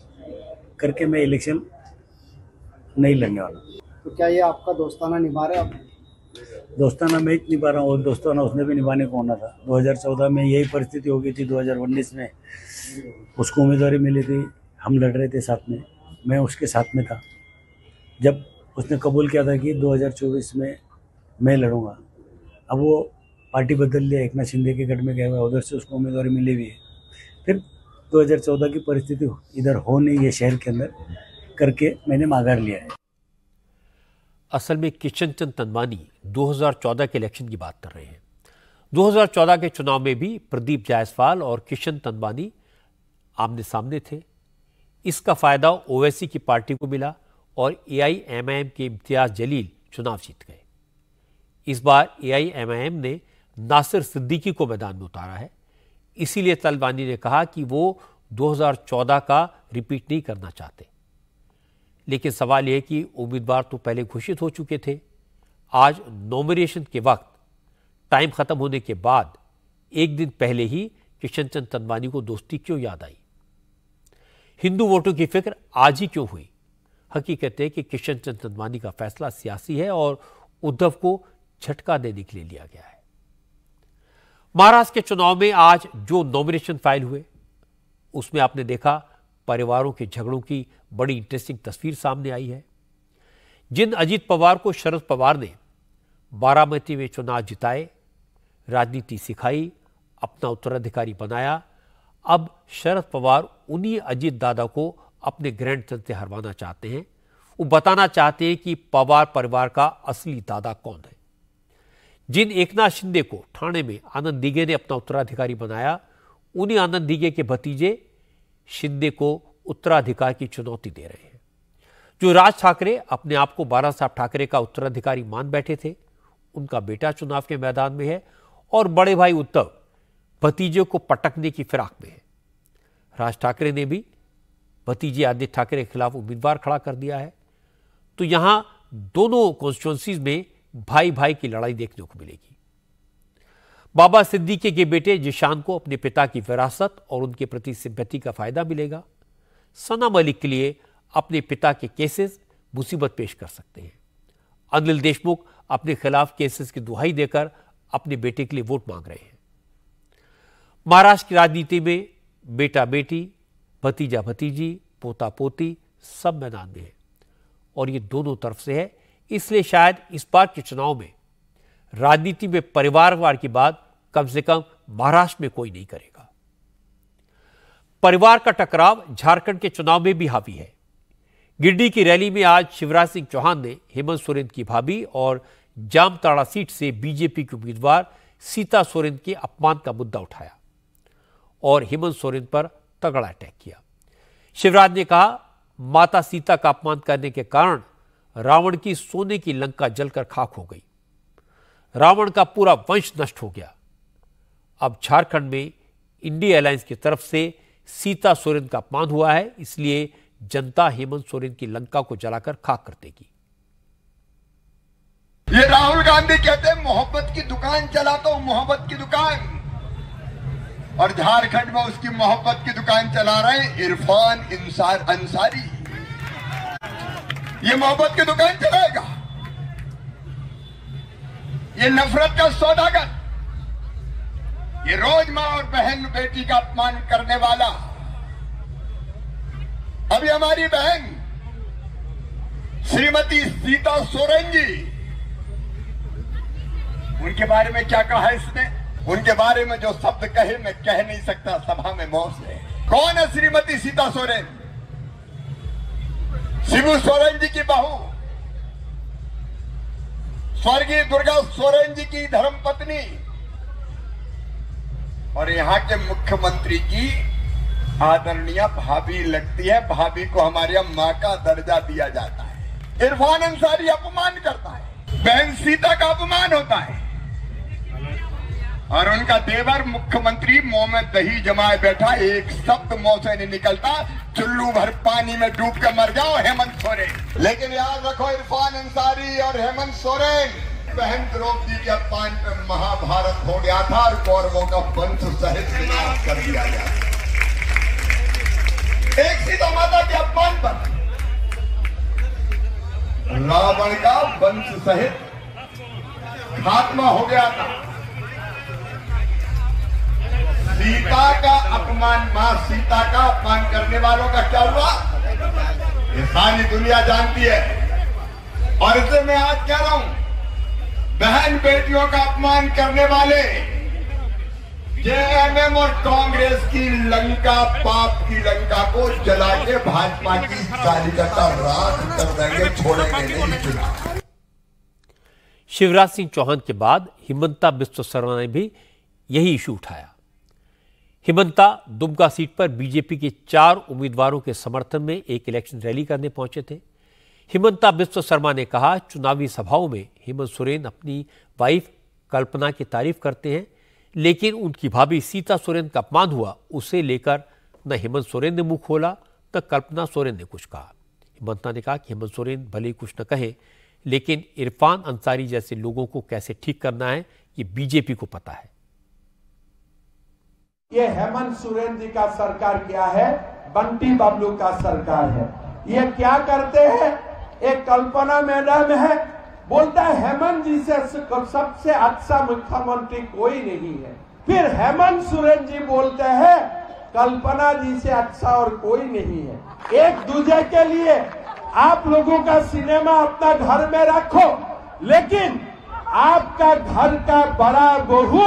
करके मैं इलेक्शन नहीं लड़ने वाला तो क्या ये आपका दोस्ताना निभा रहे आप दोस्ताना मैं ही निभा रहा हूँ और दोस्ताना उसने भी निभाने को होना था 2014 में यही परिस्थिति हो गई थी 2019 में उसको उम्मीदवारी मिली थी हम लड़ रहे थे साथ में मैं उसके साथ में था जब उसने कबूल किया था कि दो में मैं लड़ूँगा अब वो पार्टी बदल लिया एक नाथ शिंदे के गढ़ में गए हुए उधर से उसको उम्मीदवारी मिली हुई है फिर 2014 की परिस्थिति इधर हो नहीं है शहर के अंदर करके मैंने मागार लिया है असल में किशन चंद तनवानी 2014 के इलेक्शन की बात कर रहे हैं 2014 के चुनाव में भी प्रदीप जायसवाल और किशन तनवानी आमने सामने थे इसका फ़ायदा ओवैसी की पार्टी को मिला और एआईएमआईएम के इम्तियाज जलील चुनाव जीत गए इस बार एआईएमआईएम ने नासिर सिद्दीकी को मैदान में उतारा है इसीलिए तलवानी ने कहा कि वो 2014 का रिपीट नहीं करना चाहते लेकिन सवाल यह कि उम्मीदवार तो पहले घोषित हो चुके थे आज नॉमिनेशन के वक्त टाइम ख़त्म होने के बाद एक दिन पहले ही किशन चंद तनवानी को दोस्ती क्यों याद आई हिंदू वोटों की फिक्र आज ही क्यों हुई हकीकत है कि किशन चंद तनवानी का फैसला सियासी है और उद्धव को झटका देने के लिए लिया गया है महाराष्ट्र के चुनाव में आज जो नॉमिनेशन फाइल हुए उसमें आपने देखा परिवारों के झगड़ों की बड़ी इंटरेस्टिंग तस्वीर सामने आई है जिन अजीत पवार को शरद पवार ने बारामती में चुनाव जिताए राजनीति सिखाई अपना उत्तराधिकारी बनाया अब शरद पवार उन्हीं अजीत दादा को अपने ग्रैंड सन से हरवाना चाहते हैं वो बताना चाहते हैं कि पवार परिवार का असली दादा कौन है जिन एकनाथ शिंदे को ठाणे में आनंद दिगे ने अपना उत्तराधिकारी बनाया उन्हीं आनंद दिगे के भतीजे शिंदे को उत्तराधिकार की चुनौती दे रहे हैं जो राज ठाकरे अपने आप को बारा साहब ठाकरे का उत्तराधिकारी मान बैठे थे उनका बेटा चुनाव के मैदान में है और बड़े भाई उद्धव भतीजे को पटकने की फिराक में है राज ठाकरे ने भी भतीजे आदित्य ठाकरे के खिलाफ उम्मीदवार खड़ा कर दिया है तो यहां दोनों कॉन्स्टिट्युएंसीज में भाई भाई की लड़ाई देखने को मिलेगी बाबा सिद्दीकी के बेटे जिशान को अपने पिता की विरासत और उनके प्रति सिंपति का फायदा मिलेगा सना मलिक के लिए अपने पिता के केसेस मुसीबत पेश कर सकते हैं अनिल देशमुख अपने खिलाफ केसेस की दुहाई देकर अपने बेटे के लिए वोट मांग रहे हैं महाराष्ट्र की राजनीति में बेटा बेटी भतीजा भतीजी पोता पोती सब मैदान में है और ये दोनों तरफ से है इसलिए शायद इस बार के चुनाव में राजनीति में परिवारवार की बात कम से कम महाराष्ट्र में कोई नहीं करेगा परिवार का टकराव झारखंड के चुनाव में भी हावी है गिरडी की रैली में आज शिवराज सिंह चौहान ने हेमंत सोरेन की भाभी और जामताड़ा सीट से बीजेपी की उम्मीदवार सीता सोरेन के अपमान का मुद्दा उठाया और हेमंत सोरेन पर तगड़ा अटैक किया शिवराज ने कहा माता सीता का अपमान करने के कारण रावण की सोने की लंका जलकर खाक हो गई रावण का पूरा वंश नष्ट हो गया अब झारखंड में इंडिया एयरलाइंस की तरफ से सीता सोरेन का अपमान हुआ है इसलिए जनता हेमंत सोरेन की लंका को जलाकर खाक कर देगी ये राहुल गांधी कहते हैं मोहब्बत की दुकान चलाता तो हूं मोहब्बत की दुकान और झारखंड में उसकी मोहब्बत की दुकान चला रहे हैं इरफान इंसार अंसारी ये मोहब्बत की दुकान चलाएगा ये नफरत का सौदागर ये रोज मां और बहन बेटी का अपमान करने वाला अभी हमारी बहन श्रीमती सीता सोरेन जी उनके बारे में क्या कहा इसने उनके बारे में जो शब्द कहे मैं कह नहीं सकता सभा में मौत से कौन है श्रीमती सीता सोरेन शिव सोरेन जी की बहू स्वर्गीय दुर्गा सोरेन जी की धर्मपत्नी और यहाँ के मुख्यमंत्री की आदरणीय भाभी लगती है भाभी को हमारे माँ का दर्जा दिया जाता है इरफान अंसारी अपमान करता है बहन सीता का अपमान होता है और उनका देवर मुख्यमंत्री मुंह में दही जमाए बैठा एक शब्द मुंह से नहीं निकलता चुल्लू भर पानी में डूब के मर जाओ हेमंत सोरेन लेकिन याद रखो इरफान अंसारी और हेमंत सोरेन बहन द्रौपदी के अपमान पर महाभारत हो गया था और कौरवों का वंश सहित विनाश कर दिया गया एक सीधा तो माता के अपमान पर रावण का वंश सहित खात्मा हो गया था सीता का अपमान मां सीता का अपमान करने वालों का क्या हुआ ये सारी दुनिया जानती है और इसे मैं आज कह रहा हूं बहन बेटियों का अपमान करने वाले जेएमएम और कांग्रेस की लंका पाप की लंका को जला के भाजपा की कार्यकर्ता रात कर देंगे छोड़ेंगे नहीं चुनाव शिवराज सिंह चौहान के बाद हिमंता बिस्व शर्मा ने भी यही इशू उठाया हिमंता दुमका सीट पर बीजेपी के चार उम्मीदवारों के समर्थन में एक इलेक्शन रैली करने पहुंचे थे हिमंता बिस्व शर्मा ने कहा चुनावी सभाओं में हेमंत सोरेन अपनी वाइफ कल्पना की तारीफ करते हैं लेकिन उनकी भाभी सीता सोरेन का अपमान हुआ उसे लेकर न हेमंत सोरेन ने मुंह खोला न कल्पना सोरेन ने कुछ कहा हिमंता ने कहा कि हेमंत सोरेन भले ही कुछ न कहे लेकिन इरफान अंसारी जैसे लोगों को कैसे ठीक करना है ये बीजेपी को पता है ये हेमंत सोरेन जी का सरकार क्या है बंटी बबलू का सरकार है ये क्या करते हैं एक कल्पना मैडम है बोलता है हेमंत जी से सबसे अच्छा मुख्यमंत्री कोई नहीं है फिर हेमंत सोरेन जी बोलते हैं कल्पना जी से अच्छा और कोई नहीं है एक दूजे के लिए आप लोगों का सिनेमा अपना घर में रखो लेकिन आपका घर का बड़ा बहू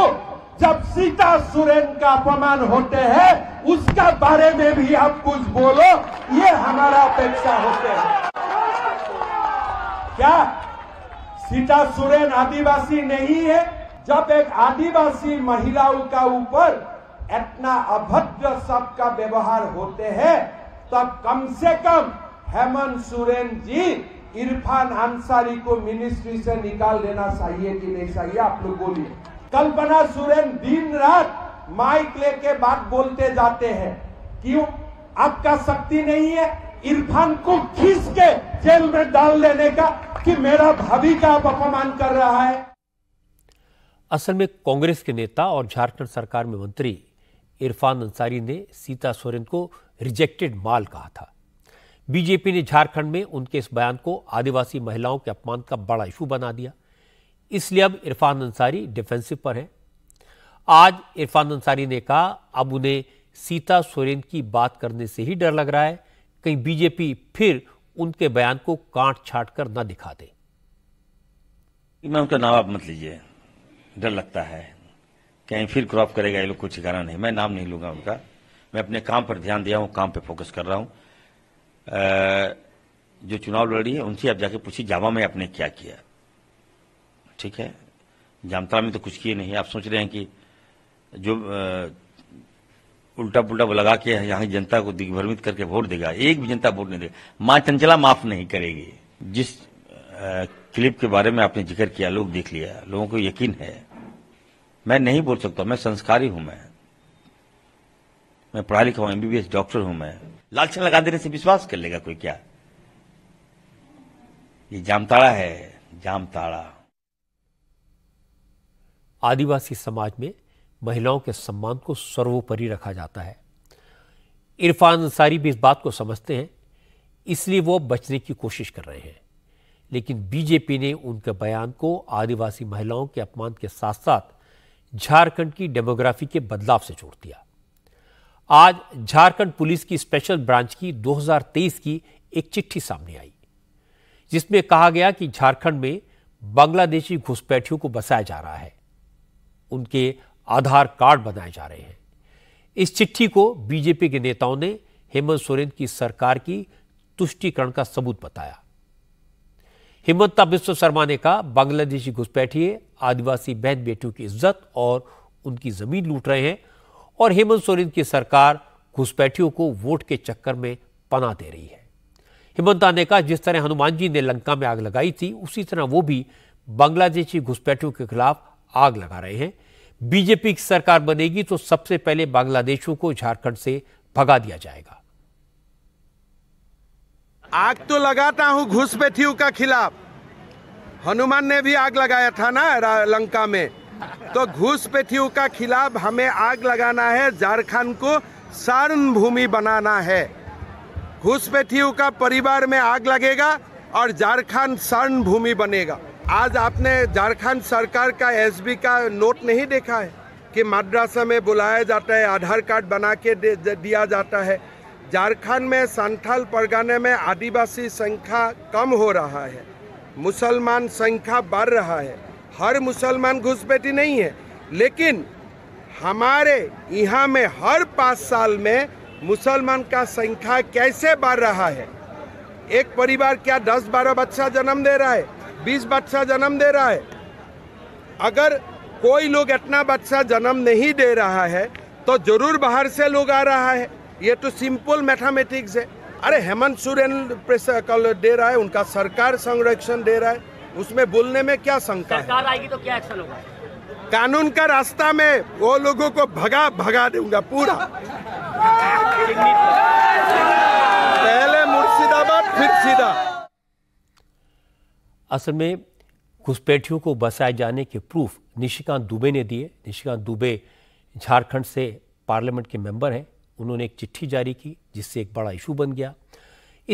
जब सीता सुरेन का अपमान होते हैं उसका बारे में भी आप कुछ बोलो ये हमारा अपेक्षा होते हैं क्या सीता सुरेन आदिवासी नहीं है जब एक आदिवासी महिलाओं का ऊपर इतना अभद्र शब्द का व्यवहार होते हैं तब कम से कम हेमंत सोरेन जी इरफान अंसारी को मिनिस्ट्री से निकाल देना चाहिए कि नहीं चाहिए आप लोग बोलिए कल्पना सुरेन दिन रात माइक लेके बात बोलते जाते हैं क्यों आपका शक्ति नहीं है इरफान को खींच के जेल में डाल देने का कि मेरा भाभी का आप अपमान कर रहा है असल में कांग्रेस के नेता और झारखंड सरकार में मंत्री इरफान अंसारी ने सीता सोरेन को रिजेक्टेड माल कहा था बीजेपी ने झारखंड में उनके इस बयान को आदिवासी महिलाओं के अपमान का बड़ा इशू बना दिया इसलिए अब इरफान अंसारी डिफेंसिव पर हैं आज इरफान अंसारी ने कहा अब उन्हें सीता सोरेन की बात करने से ही डर लग रहा है कहीं बीजेपी फिर उनके बयान को काट छाट कर न दिखा दे मैं उनका नाम आप मत लीजिए डर लगता है कहीं फिर क्रॉप करेगा ये लोग कुछ ठिकाना नहीं मैं नाम नहीं लूंगा उनका मैं अपने काम पर ध्यान दिया हूँ काम पर फोकस कर रहा आ, जो चुनाव लड़ी है उनसे आप जाके पूछिए जावा में आपने क्या किया ठीक है जामताड़ा में तो कुछ किए नहीं आप सोच रहे हैं कि जो आ, उल्टा पुल्टा लगा के यहाँ की जनता को दिग्भ्रमित करके वोट देगा एक भी जनता वोट नहीं देगा माँ चंचला माफ नहीं करेगी जिस आ, क्लिप के बारे में आपने जिक्र किया लोग देख लिया लोगों को यकीन है मैं नहीं बोल सकता मैं संस्कारी हूं मैं मैं पढ़ा लिखा हूं एमबीबीएस डॉक्टर हूं मैं लालचन लगा देने से विश्वास कर लेगा कोई क्या ये जामताड़ा है जामताड़ा आदिवासी समाज में महिलाओं के सम्मान को सर्वोपरि रखा जाता है इरफान अंसारी भी इस बात को समझते हैं इसलिए वो बचने की कोशिश कर रहे हैं लेकिन बीजेपी ने उनके बयान को आदिवासी महिलाओं के अपमान के साथ साथ झारखंड की डेमोग्राफी के बदलाव से जोड़ दिया आज झारखंड पुलिस की स्पेशल ब्रांच की 2023 की एक चिट्ठी सामने आई जिसमें कहा गया कि झारखंड में बांग्लादेशी घुसपैठियों को बसाया जा रहा है उनके आधार कार्ड बनाए जा रहे हैं इस चिट्ठी को बीजेपी के नेताओं ने हेमंत सोरेन की सरकार की तुष्टिकरण का सबूत बताया हिमंता बिस्व शर्मा ने कहा बांग्लादेशी घुसपैठिए आदिवासी बहन बेटियों की इज्जत और उनकी जमीन लूट रहे हैं और हेमंत सोरेन की सरकार घुसपैठियों को वोट के चक्कर में पना दे रही है हिमंता ने कहा जिस तरह हनुमान जी ने लंका में आग लगाई थी उसी तरह वो भी बांग्लादेशी घुसपैठियों के खिलाफ आग लगा रहे हैं बीजेपी की सरकार बनेगी तो सबसे पहले बांग्लादेशों को झारखंड से भगा दिया जाएगा आग तो लगाता हूं घुसपैठियों का खिलाफ हनुमान ने भी आग लगाया था ना लंका में तो घुसपैठियों का खिलाफ हमें आग लगाना है झारखंड को सारण भूमि बनाना है घुसपैठियों का परिवार में आग लगेगा और झारखंड सारण भूमि बनेगा आज आपने झारखंड सरकार का एसबी का नोट नहीं देखा है कि मद्रासा में बुलाया जाता है आधार कार्ड बना के दिया जाता है झारखंड में संथाल परगाने में आदिवासी संख्या कम हो रहा है मुसलमान संख्या बढ़ रहा है हर मुसलमान घुसपैठी नहीं है लेकिन हमारे यहाँ में हर पाँच साल में मुसलमान का संख्या कैसे बढ़ रहा है एक परिवार क्या दस बारह बच्चा जन्म दे रहा है बीस बच्चा जन्म दे रहा है अगर कोई लोग इतना बच्चा जन्म नहीं दे रहा है तो जरूर बाहर से लोग आ रहा है ये तो सिंपल मैथमेटिक्स है अरे हेमंत सोरेन दे रहा है उनका सरकार संरक्षण दे रहा है उसमें बोलने में क्या शंका है आएगी तो क्या एक्शन होगा कानून का रास्ता में वो लोगों को भगा भगा दूंगा पूरा *laughs* पहले मुर्शिदाबाद फिर सीधा असल में घुसपैठियों को बसाए जाने के प्रूफ निशिकांत दुबे ने दिए निशिकांत दुबे झारखंड से पार्लियामेंट के मेंबर हैं उन्होंने एक चिट्ठी जारी की जिससे एक बड़ा इशू बन गया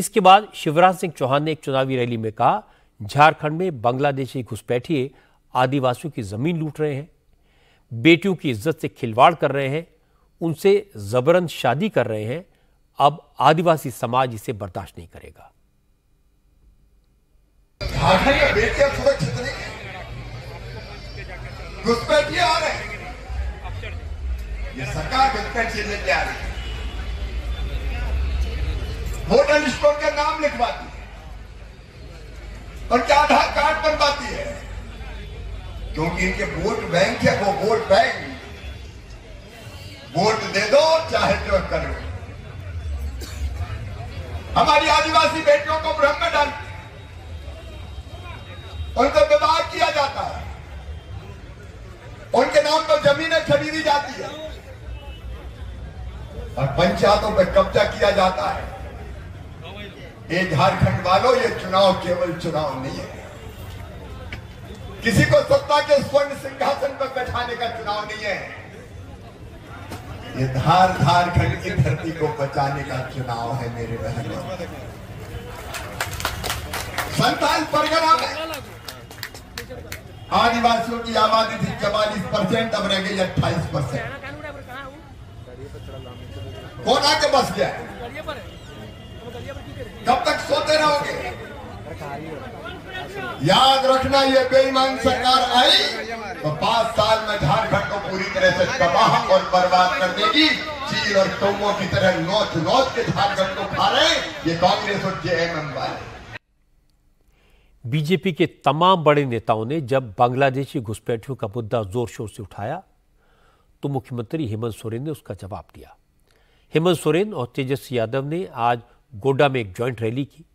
इसके बाद शिवराज सिंह चौहान ने एक चुनावी रैली में कहा झारखंड में बांग्लादेशी घुसपैठिए आदिवासियों की जमीन लूट रहे हैं बेटियों की इज्जत से खिलवाड़ कर रहे हैं उनसे जबरन शादी कर रहे हैं अब आदिवासी समाज इसे बर्दाश्त नहीं करेगा आखिर में बेटियां सुरक्षित नहीं है घुसपैठिया आ रहे ये सरकार घुसपैठिए लेके आ रही है वोटर स्टोर का नाम लिखवाती है और क्या आधार कार्ड बनवाती है क्योंकि इनके वोट बैंक है वो वोट बैंक वोट दे दो चाहे जो करो हमारी आदिवासी बेटियों को ब्रह्म डाल उनका विवाह किया जाता है उनके नाम पर जमीनें खरीदी जाती है और पंचायतों पर कब्जा किया जाता है ये झारखंड वालों ये चुनाव केवल चुनाव नहीं है किसी को सत्ता के स्वर्ण सिंहासन पर बैठाने का चुनाव नहीं है ये धार झारखंड की धरती को बचाने का चुनाव है मेरे बहनों संतान परगना में आदिवासियों हाँ की आबादी थी चवालीस परसेंट अब रह गई अट्ठाईस परसेंट कौन आके बस गया कब तक सोते रहोगे याद रखना ये बेईमान सरकार आई तो पांच साल में झारखंड को पूरी तरह से तबाह और बर्बाद कर देगी चीन और टोमो की तरह नोच नोच के झारखंड को खा रहे ये कांग्रेस और जेएमएम वाले बीजेपी के तमाम बड़े नेताओं ने जब बांग्लादेशी घुसपैठियों का मुद्दा जोर शोर से उठाया तो मुख्यमंत्री हेमंत सोरेन ने उसका जवाब दिया हेमंत सोरेन और तेजस्वी यादव ने आज गोड्डा में एक ज्वाइंट रैली की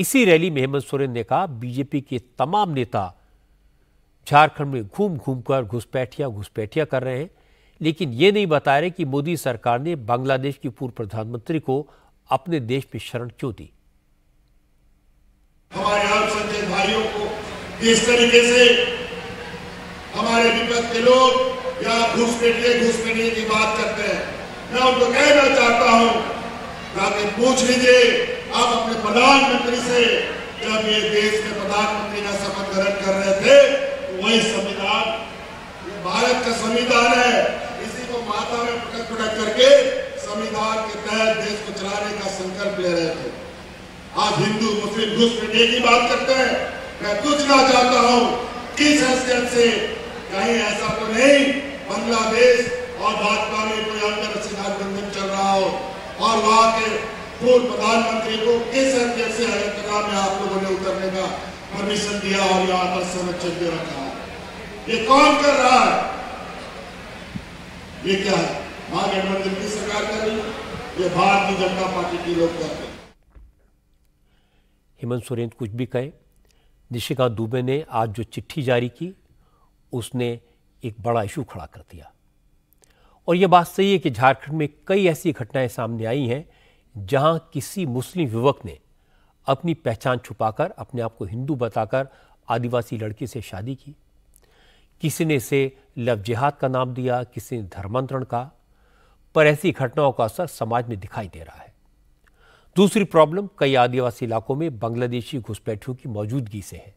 इसी रैली में हेमंत सोरेन ने कहा बीजेपी के तमाम नेता झारखंड में घूम घूम कर घुसपैठिया घुसपैठिया कर रहे हैं लेकिन ये नहीं बता रहे कि मोदी सरकार ने बांग्लादेश की पूर्व प्रधानमंत्री को अपने देश में शरण क्यों दी हमारे अल्पसंख्यक भाइयों को इस तरीके से हमारे विपक्ष के लोग यहाँ घुस घुसपैठिए की बात करते हैं मैं उनको कहना चाहता हूँ ताकि पूछ लीजिए आप अपने प्रधानमंत्री से जब ये देश में प्रधानमंत्री का शपथ ग्रहण कर रहे थे तो वही संविधान ये भारत का संविधान है इसी को माता में पटक पटक करके संविधान के तहत देश को चलाने का संकल्प ले रहे थे आप हिंदू मुस्लिम दुष्ट एक ही बात करते हैं मैं पूछना चाहता हूँ किस हैसियत से कहीं ऐसा तो नहीं बांग्लादेश और भाजपा में कोई अंतरराष्ट्रीय गठबंधन चल रहा हो और वहाँ के पूर्व प्रधानमंत्री को किस हैसियत से अयोध्या में आप लोगों ने उतरने का परमिशन दिया और यहाँ पर संरक्षण दे रखा ये कौन कर रहा है ये क्या है महागठबंधन की सरकार कर रही है ये भारतीय जनता पार्टी के लोग कर रहे हैं हेमंत सोरेन कुछ भी कहे निशिकांत दुबे ने आज जो चिट्ठी जारी की उसने एक बड़ा इशू खड़ा कर दिया और यह बात सही है कि झारखंड में कई ऐसी घटनाएं सामने आई हैं जहां किसी मुस्लिम युवक ने अपनी पहचान छुपाकर अपने आप को हिंदू बताकर आदिवासी लड़की से शादी की किसी ने इसे लव जिहाद का नाम दिया किसी ने धर्मांतरण का पर ऐसी घटनाओं का असर समाज में दिखाई दे रहा है दूसरी प्रॉब्लम कई आदिवासी इलाकों में बांग्लादेशी घुसपैठियों की मौजूदगी से है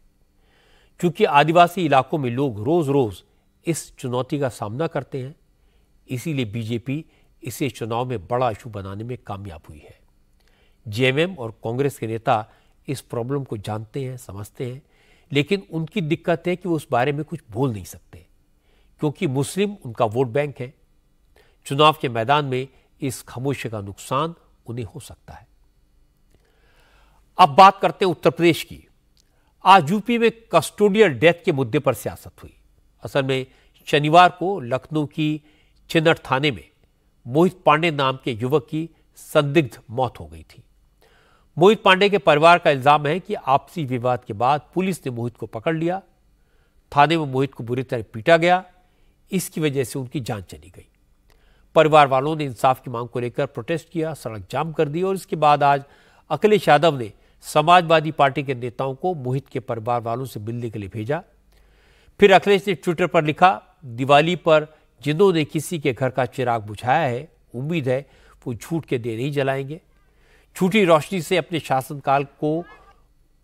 क्योंकि आदिवासी इलाकों में लोग रोज रोज इस चुनौती का सामना करते हैं इसीलिए बीजेपी इसे चुनाव में बड़ा इशू बनाने में कामयाब हुई है जेएमएम और कांग्रेस के नेता इस प्रॉब्लम को जानते हैं समझते हैं लेकिन उनकी दिक्कत है कि वो उस बारे में कुछ बोल नहीं सकते क्योंकि मुस्लिम उनका वोट बैंक है चुनाव के मैदान में इस खामोशी का नुकसान उन्हें हो सकता है अब बात करते हैं उत्तर प्रदेश की आज यूपी में कस्टोडियल डेथ के मुद्दे पर सियासत हुई असल में शनिवार को लखनऊ की चिन्नट थाने में मोहित पांडे नाम के युवक की संदिग्ध मौत हो गई थी मोहित पांडे के परिवार का इल्जाम है कि आपसी विवाद के बाद पुलिस ने मोहित को पकड़ लिया थाने में मोहित को बुरी तरह पीटा गया इसकी वजह से उनकी जान चली गई परिवार वालों ने इंसाफ की मांग को लेकर प्रोटेस्ट किया सड़क जाम कर दी और इसके बाद आज अखिलेश यादव ने समाजवादी पार्टी के नेताओं को मोहित के परिवार वालों से मिलने के लिए भेजा फिर अखिलेश ने ट्विटर पर लिखा दिवाली पर जिन्होंने किसी के घर का चिराग बुझाया है उम्मीद है वो झूठ के दे नहीं जलाएंगे झूठी रोशनी से अपने शासनकाल को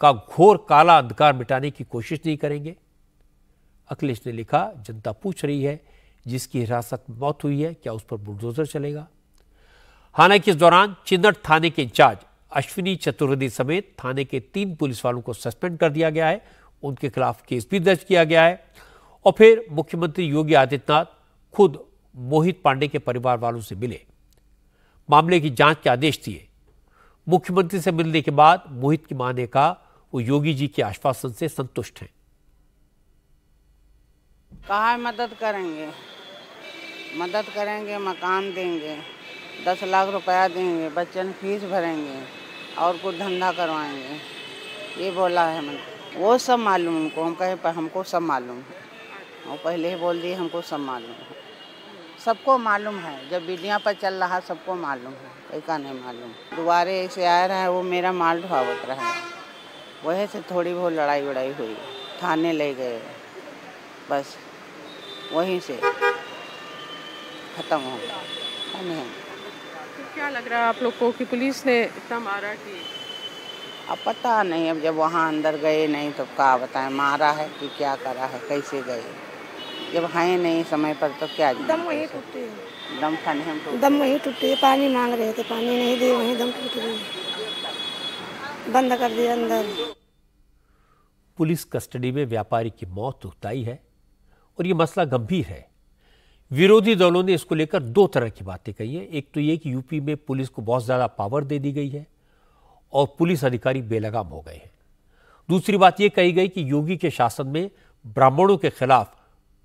का घोर काला अंधकार मिटाने की कोशिश नहीं करेंगे अखिलेश ने लिखा जनता पूछ रही है जिसकी हिरासत मौत हुई है क्या उस पर बुलडोजर चलेगा हालांकि इस दौरान चिन्नट थाने के इंचार्ज अश्विनी चतुर्वेदी समेत थाने के तीन पुलिस वालों को सस्पेंड कर दिया गया है उनके खिलाफ केस भी दर्ज किया गया है और फिर मुख्यमंत्री योगी आदित्यनाथ खुद मोहित पांडे के परिवार वालों से मिले मामले की जांच के आदेश दिए मुख्यमंत्री से मिलने के बाद मोहित की मां ने कहा वो योगी जी के आश्वासन से संतुष्ट हैं कहा मदद करेंगे मदद करेंगे मकान देंगे दस लाख रुपया देंगे बच्चन फीस भरेंगे और कुछ धंधा करवाएंगे ये बोला है मैंने वो सब मालूम उनको हम कहे हमको सब मालूम है वो पहले ही बोल दिए हमको सब मालूम है सबको मालूम है जब बीडिया पर चल रहा सबको मालूम है एक नहीं मालूम दोबारे ऐसे आ रहा है वो मेरा माल ढुआवत रहा है वही से थोड़ी बहुत लड़ाई वड़ाई हुई थाने ले गए बस वहीं से ख़त्म हो गया तो क्या लग रहा है आप लोग को कि पुलिस ने इतना मारा कि अब पता नहीं अब जब वहाँ अंदर गए नहीं तो क्या बताएं मारा है कि क्या करा है कैसे गए जब है नहीं समय पर तो क्या दम वही टूटे दम तो दम वही टूटे पानी मांग रहे थे पानी नहीं दिए वहीं दम टूट गए बंद कर दिया अंदर पुलिस कस्टडी में व्यापारी की मौत ही है और ये मसला गंभीर है विरोधी दलों ने इसको लेकर दो तरह की बातें कही है एक तो ये कि यूपी में पुलिस को बहुत ज़्यादा पावर दे दी गई है और पुलिस अधिकारी बेलगाम हो गए हैं दूसरी बात यह कही गई कि योगी के शासन में ब्राह्मणों के खिलाफ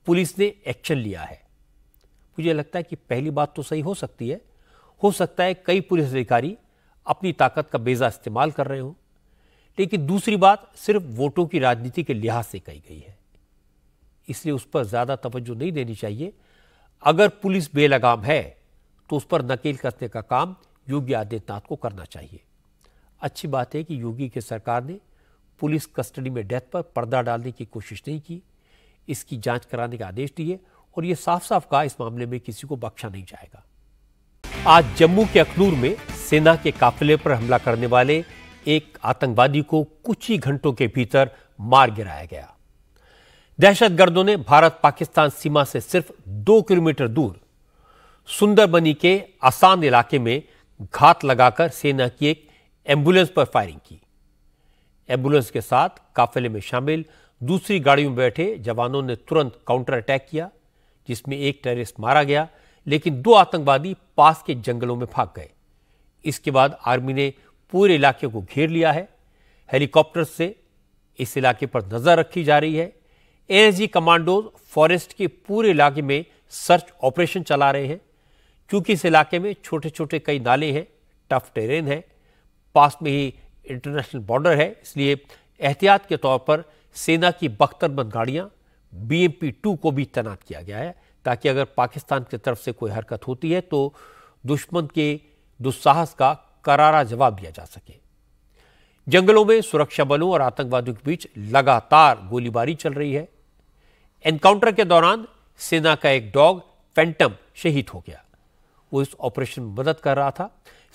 पुलिस ने एक्शन लिया है मुझे लगता है कि पहली बात तो सही हो सकती है हो सकता है कई पुलिस अधिकारी अपनी ताकत का बेजा इस्तेमाल कर रहे हों लेकिन दूसरी बात सिर्फ वोटों की राजनीति के लिहाज से कही गई है इसलिए उस पर ज़्यादा तवज्जो नहीं देनी चाहिए अगर पुलिस बेलगाम है तो उस पर नकेल कसने का काम योगी आदित्यनाथ को करना चाहिए अच्छी बात है कि योगी की सरकार ने पुलिस कस्टडी में डेथ पर पर्दा डालने की कोशिश नहीं की इसकी जांच कराने के आदेश दिए और यह साफ साफ कहा इस मामले में किसी को बख्शा नहीं जाएगा आज जम्मू के अखनूर में सेना के काफिले पर हमला करने वाले एक आतंकवादी को कुछ ही घंटों के भीतर मार गिराया गया दहशतगर्दों ने भारत पाकिस्तान सीमा से सिर्फ दो किलोमीटर दूर सुंदरबनी के आसान इलाके में घात लगाकर सेना की एक एम्बुलेंस पर फायरिंग की एम्बुलेंस के साथ काफिले में शामिल दूसरी गाड़ियों में बैठे जवानों ने तुरंत काउंटर अटैक किया जिसमें एक टेररिस्ट मारा गया लेकिन दो आतंकवादी पास के जंगलों में भाग गए इसके बाद आर्मी ने पूरे इलाके को घेर लिया है हेलीकॉप्टर से इस इलाके पर नजर रखी जा रही है एएसजी कमांडोज फॉरेस्ट के पूरे इलाके में सर्च ऑपरेशन चला रहे हैं क्योंकि इस इलाके में छोटे छोटे कई नाले हैं टफ टेरेन है पास में ही इंटरनेशनल बॉर्डर है इसलिए एहतियात के तौर पर सेना की बख्तरबंद गाड़ियाँ बी एम पी टू को भी तैनात किया गया है ताकि अगर पाकिस्तान की तरफ से कोई हरकत होती है तो दुश्मन के दुस्साहस का करारा जवाब दिया जा सके जंगलों में सुरक्षा बलों और आतंकवादियों के बीच लगातार गोलीबारी चल रही है एनकाउंटर के दौरान सेना का एक डॉग फैंटम शहीद हो गया वो इस ऑपरेशन में मदद कर रहा था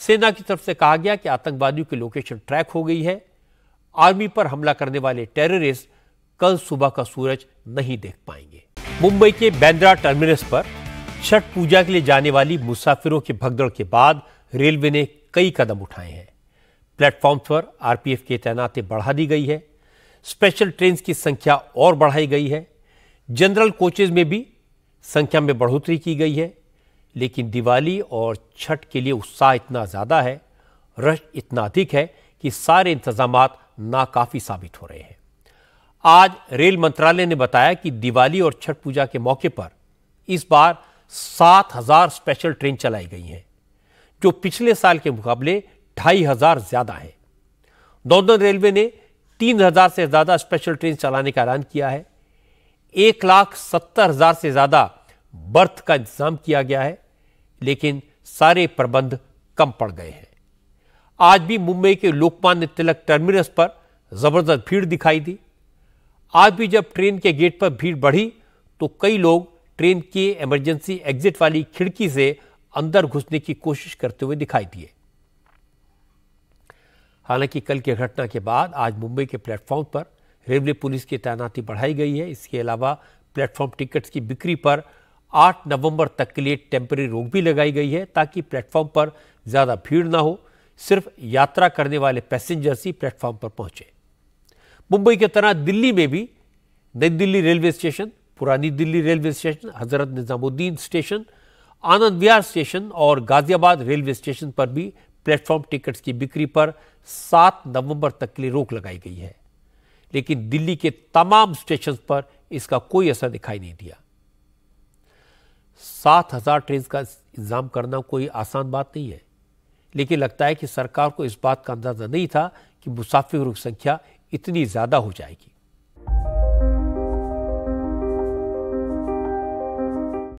सेना की तरफ से कहा गया कि आतंकवादियों की लोकेशन ट्रैक हो गई है आर्मी पर हमला करने वाले टेररिस्ट कल सुबह का सूरज नहीं देख पाएंगे मुंबई के बैंद्रा टर्मिनस पर छठ पूजा के लिए जाने वाली मुसाफिरों की भगदड़ के बाद रेलवे ने कई कदम उठाए हैं प्लेटफॉर्म पर आरपीएफ की तैनाती बढ़ा दी गई है स्पेशल ट्रेन की संख्या और बढ़ाई गई है जनरल कोचेज में भी संख्या में बढ़ोतरी की गई है लेकिन दिवाली और छठ के लिए उत्साह इतना ज़्यादा है रश इतना अधिक है कि सारे इंतजाम नाकाफ़ी साबित हो रहे हैं आज रेल मंत्रालय ने बताया कि दिवाली और छठ पूजा के मौके पर इस बार सात हजार स्पेशल ट्रेन चलाई गई हैं जो पिछले साल के मुकाबले ढाई हजार ज्यादा है दौदन रेलवे ने तीन हजार से ज्यादा स्पेशल ट्रेन चलाने का ऐलान किया है एक लाख सत्तर हजार से ज्यादा बर्थ का इंतजाम किया गया है लेकिन सारे प्रबंध कम पड़ गए हैं आज भी मुंबई के लोकमान्य तिलक टर्मिनस पर जबरदस्त भीड़ दिखाई दी आज भी जब ट्रेन के गेट पर भीड़ बढ़ी तो कई लोग ट्रेन के इमरजेंसी एग्जिट वाली खिड़की से अंदर घुसने की कोशिश करते हुए दिखाई दिए हालांकि कल की घटना के बाद आज मुंबई के प्लेटफॉर्म पर रेलवे पुलिस की तैनाती बढ़ाई गई है इसके अलावा प्लेटफॉर्म टिकट्स की बिक्री पर 8 नवंबर तक के लिए टेम्परेरी रोक भी लगाई गई है ताकि प्लेटफॉर्म पर ज़्यादा भीड़ ना हो सिर्फ यात्रा करने वाले पैसेंजर्स ही प्लेटफॉर्म पर पहुंचे मुंबई के तरह दिल्ली में भी नई दिल्ली रेलवे स्टेशन पुरानी Delhi railway station Hazrat Nizamuddin station Anand Vihar station और गाजियाबाद रेलवे स्टेशन पर भी प्लेटफॉर्म टिकट्स की बिक्री पर 7 नवंबर तक के लिए रोक लगाई गई है लेकिन दिल्ली के तमाम स्टेशन पर इसका कोई असर दिखाई नहीं दिया सात हजार ट्रेन का इंतजाम करना कोई आसान बात नहीं है लेकिन लगता है कि सरकार को इस बात का अंदाजा नहीं था कि मुसाफिरों की संख्या इतनी ज़्यादा हो जाएगी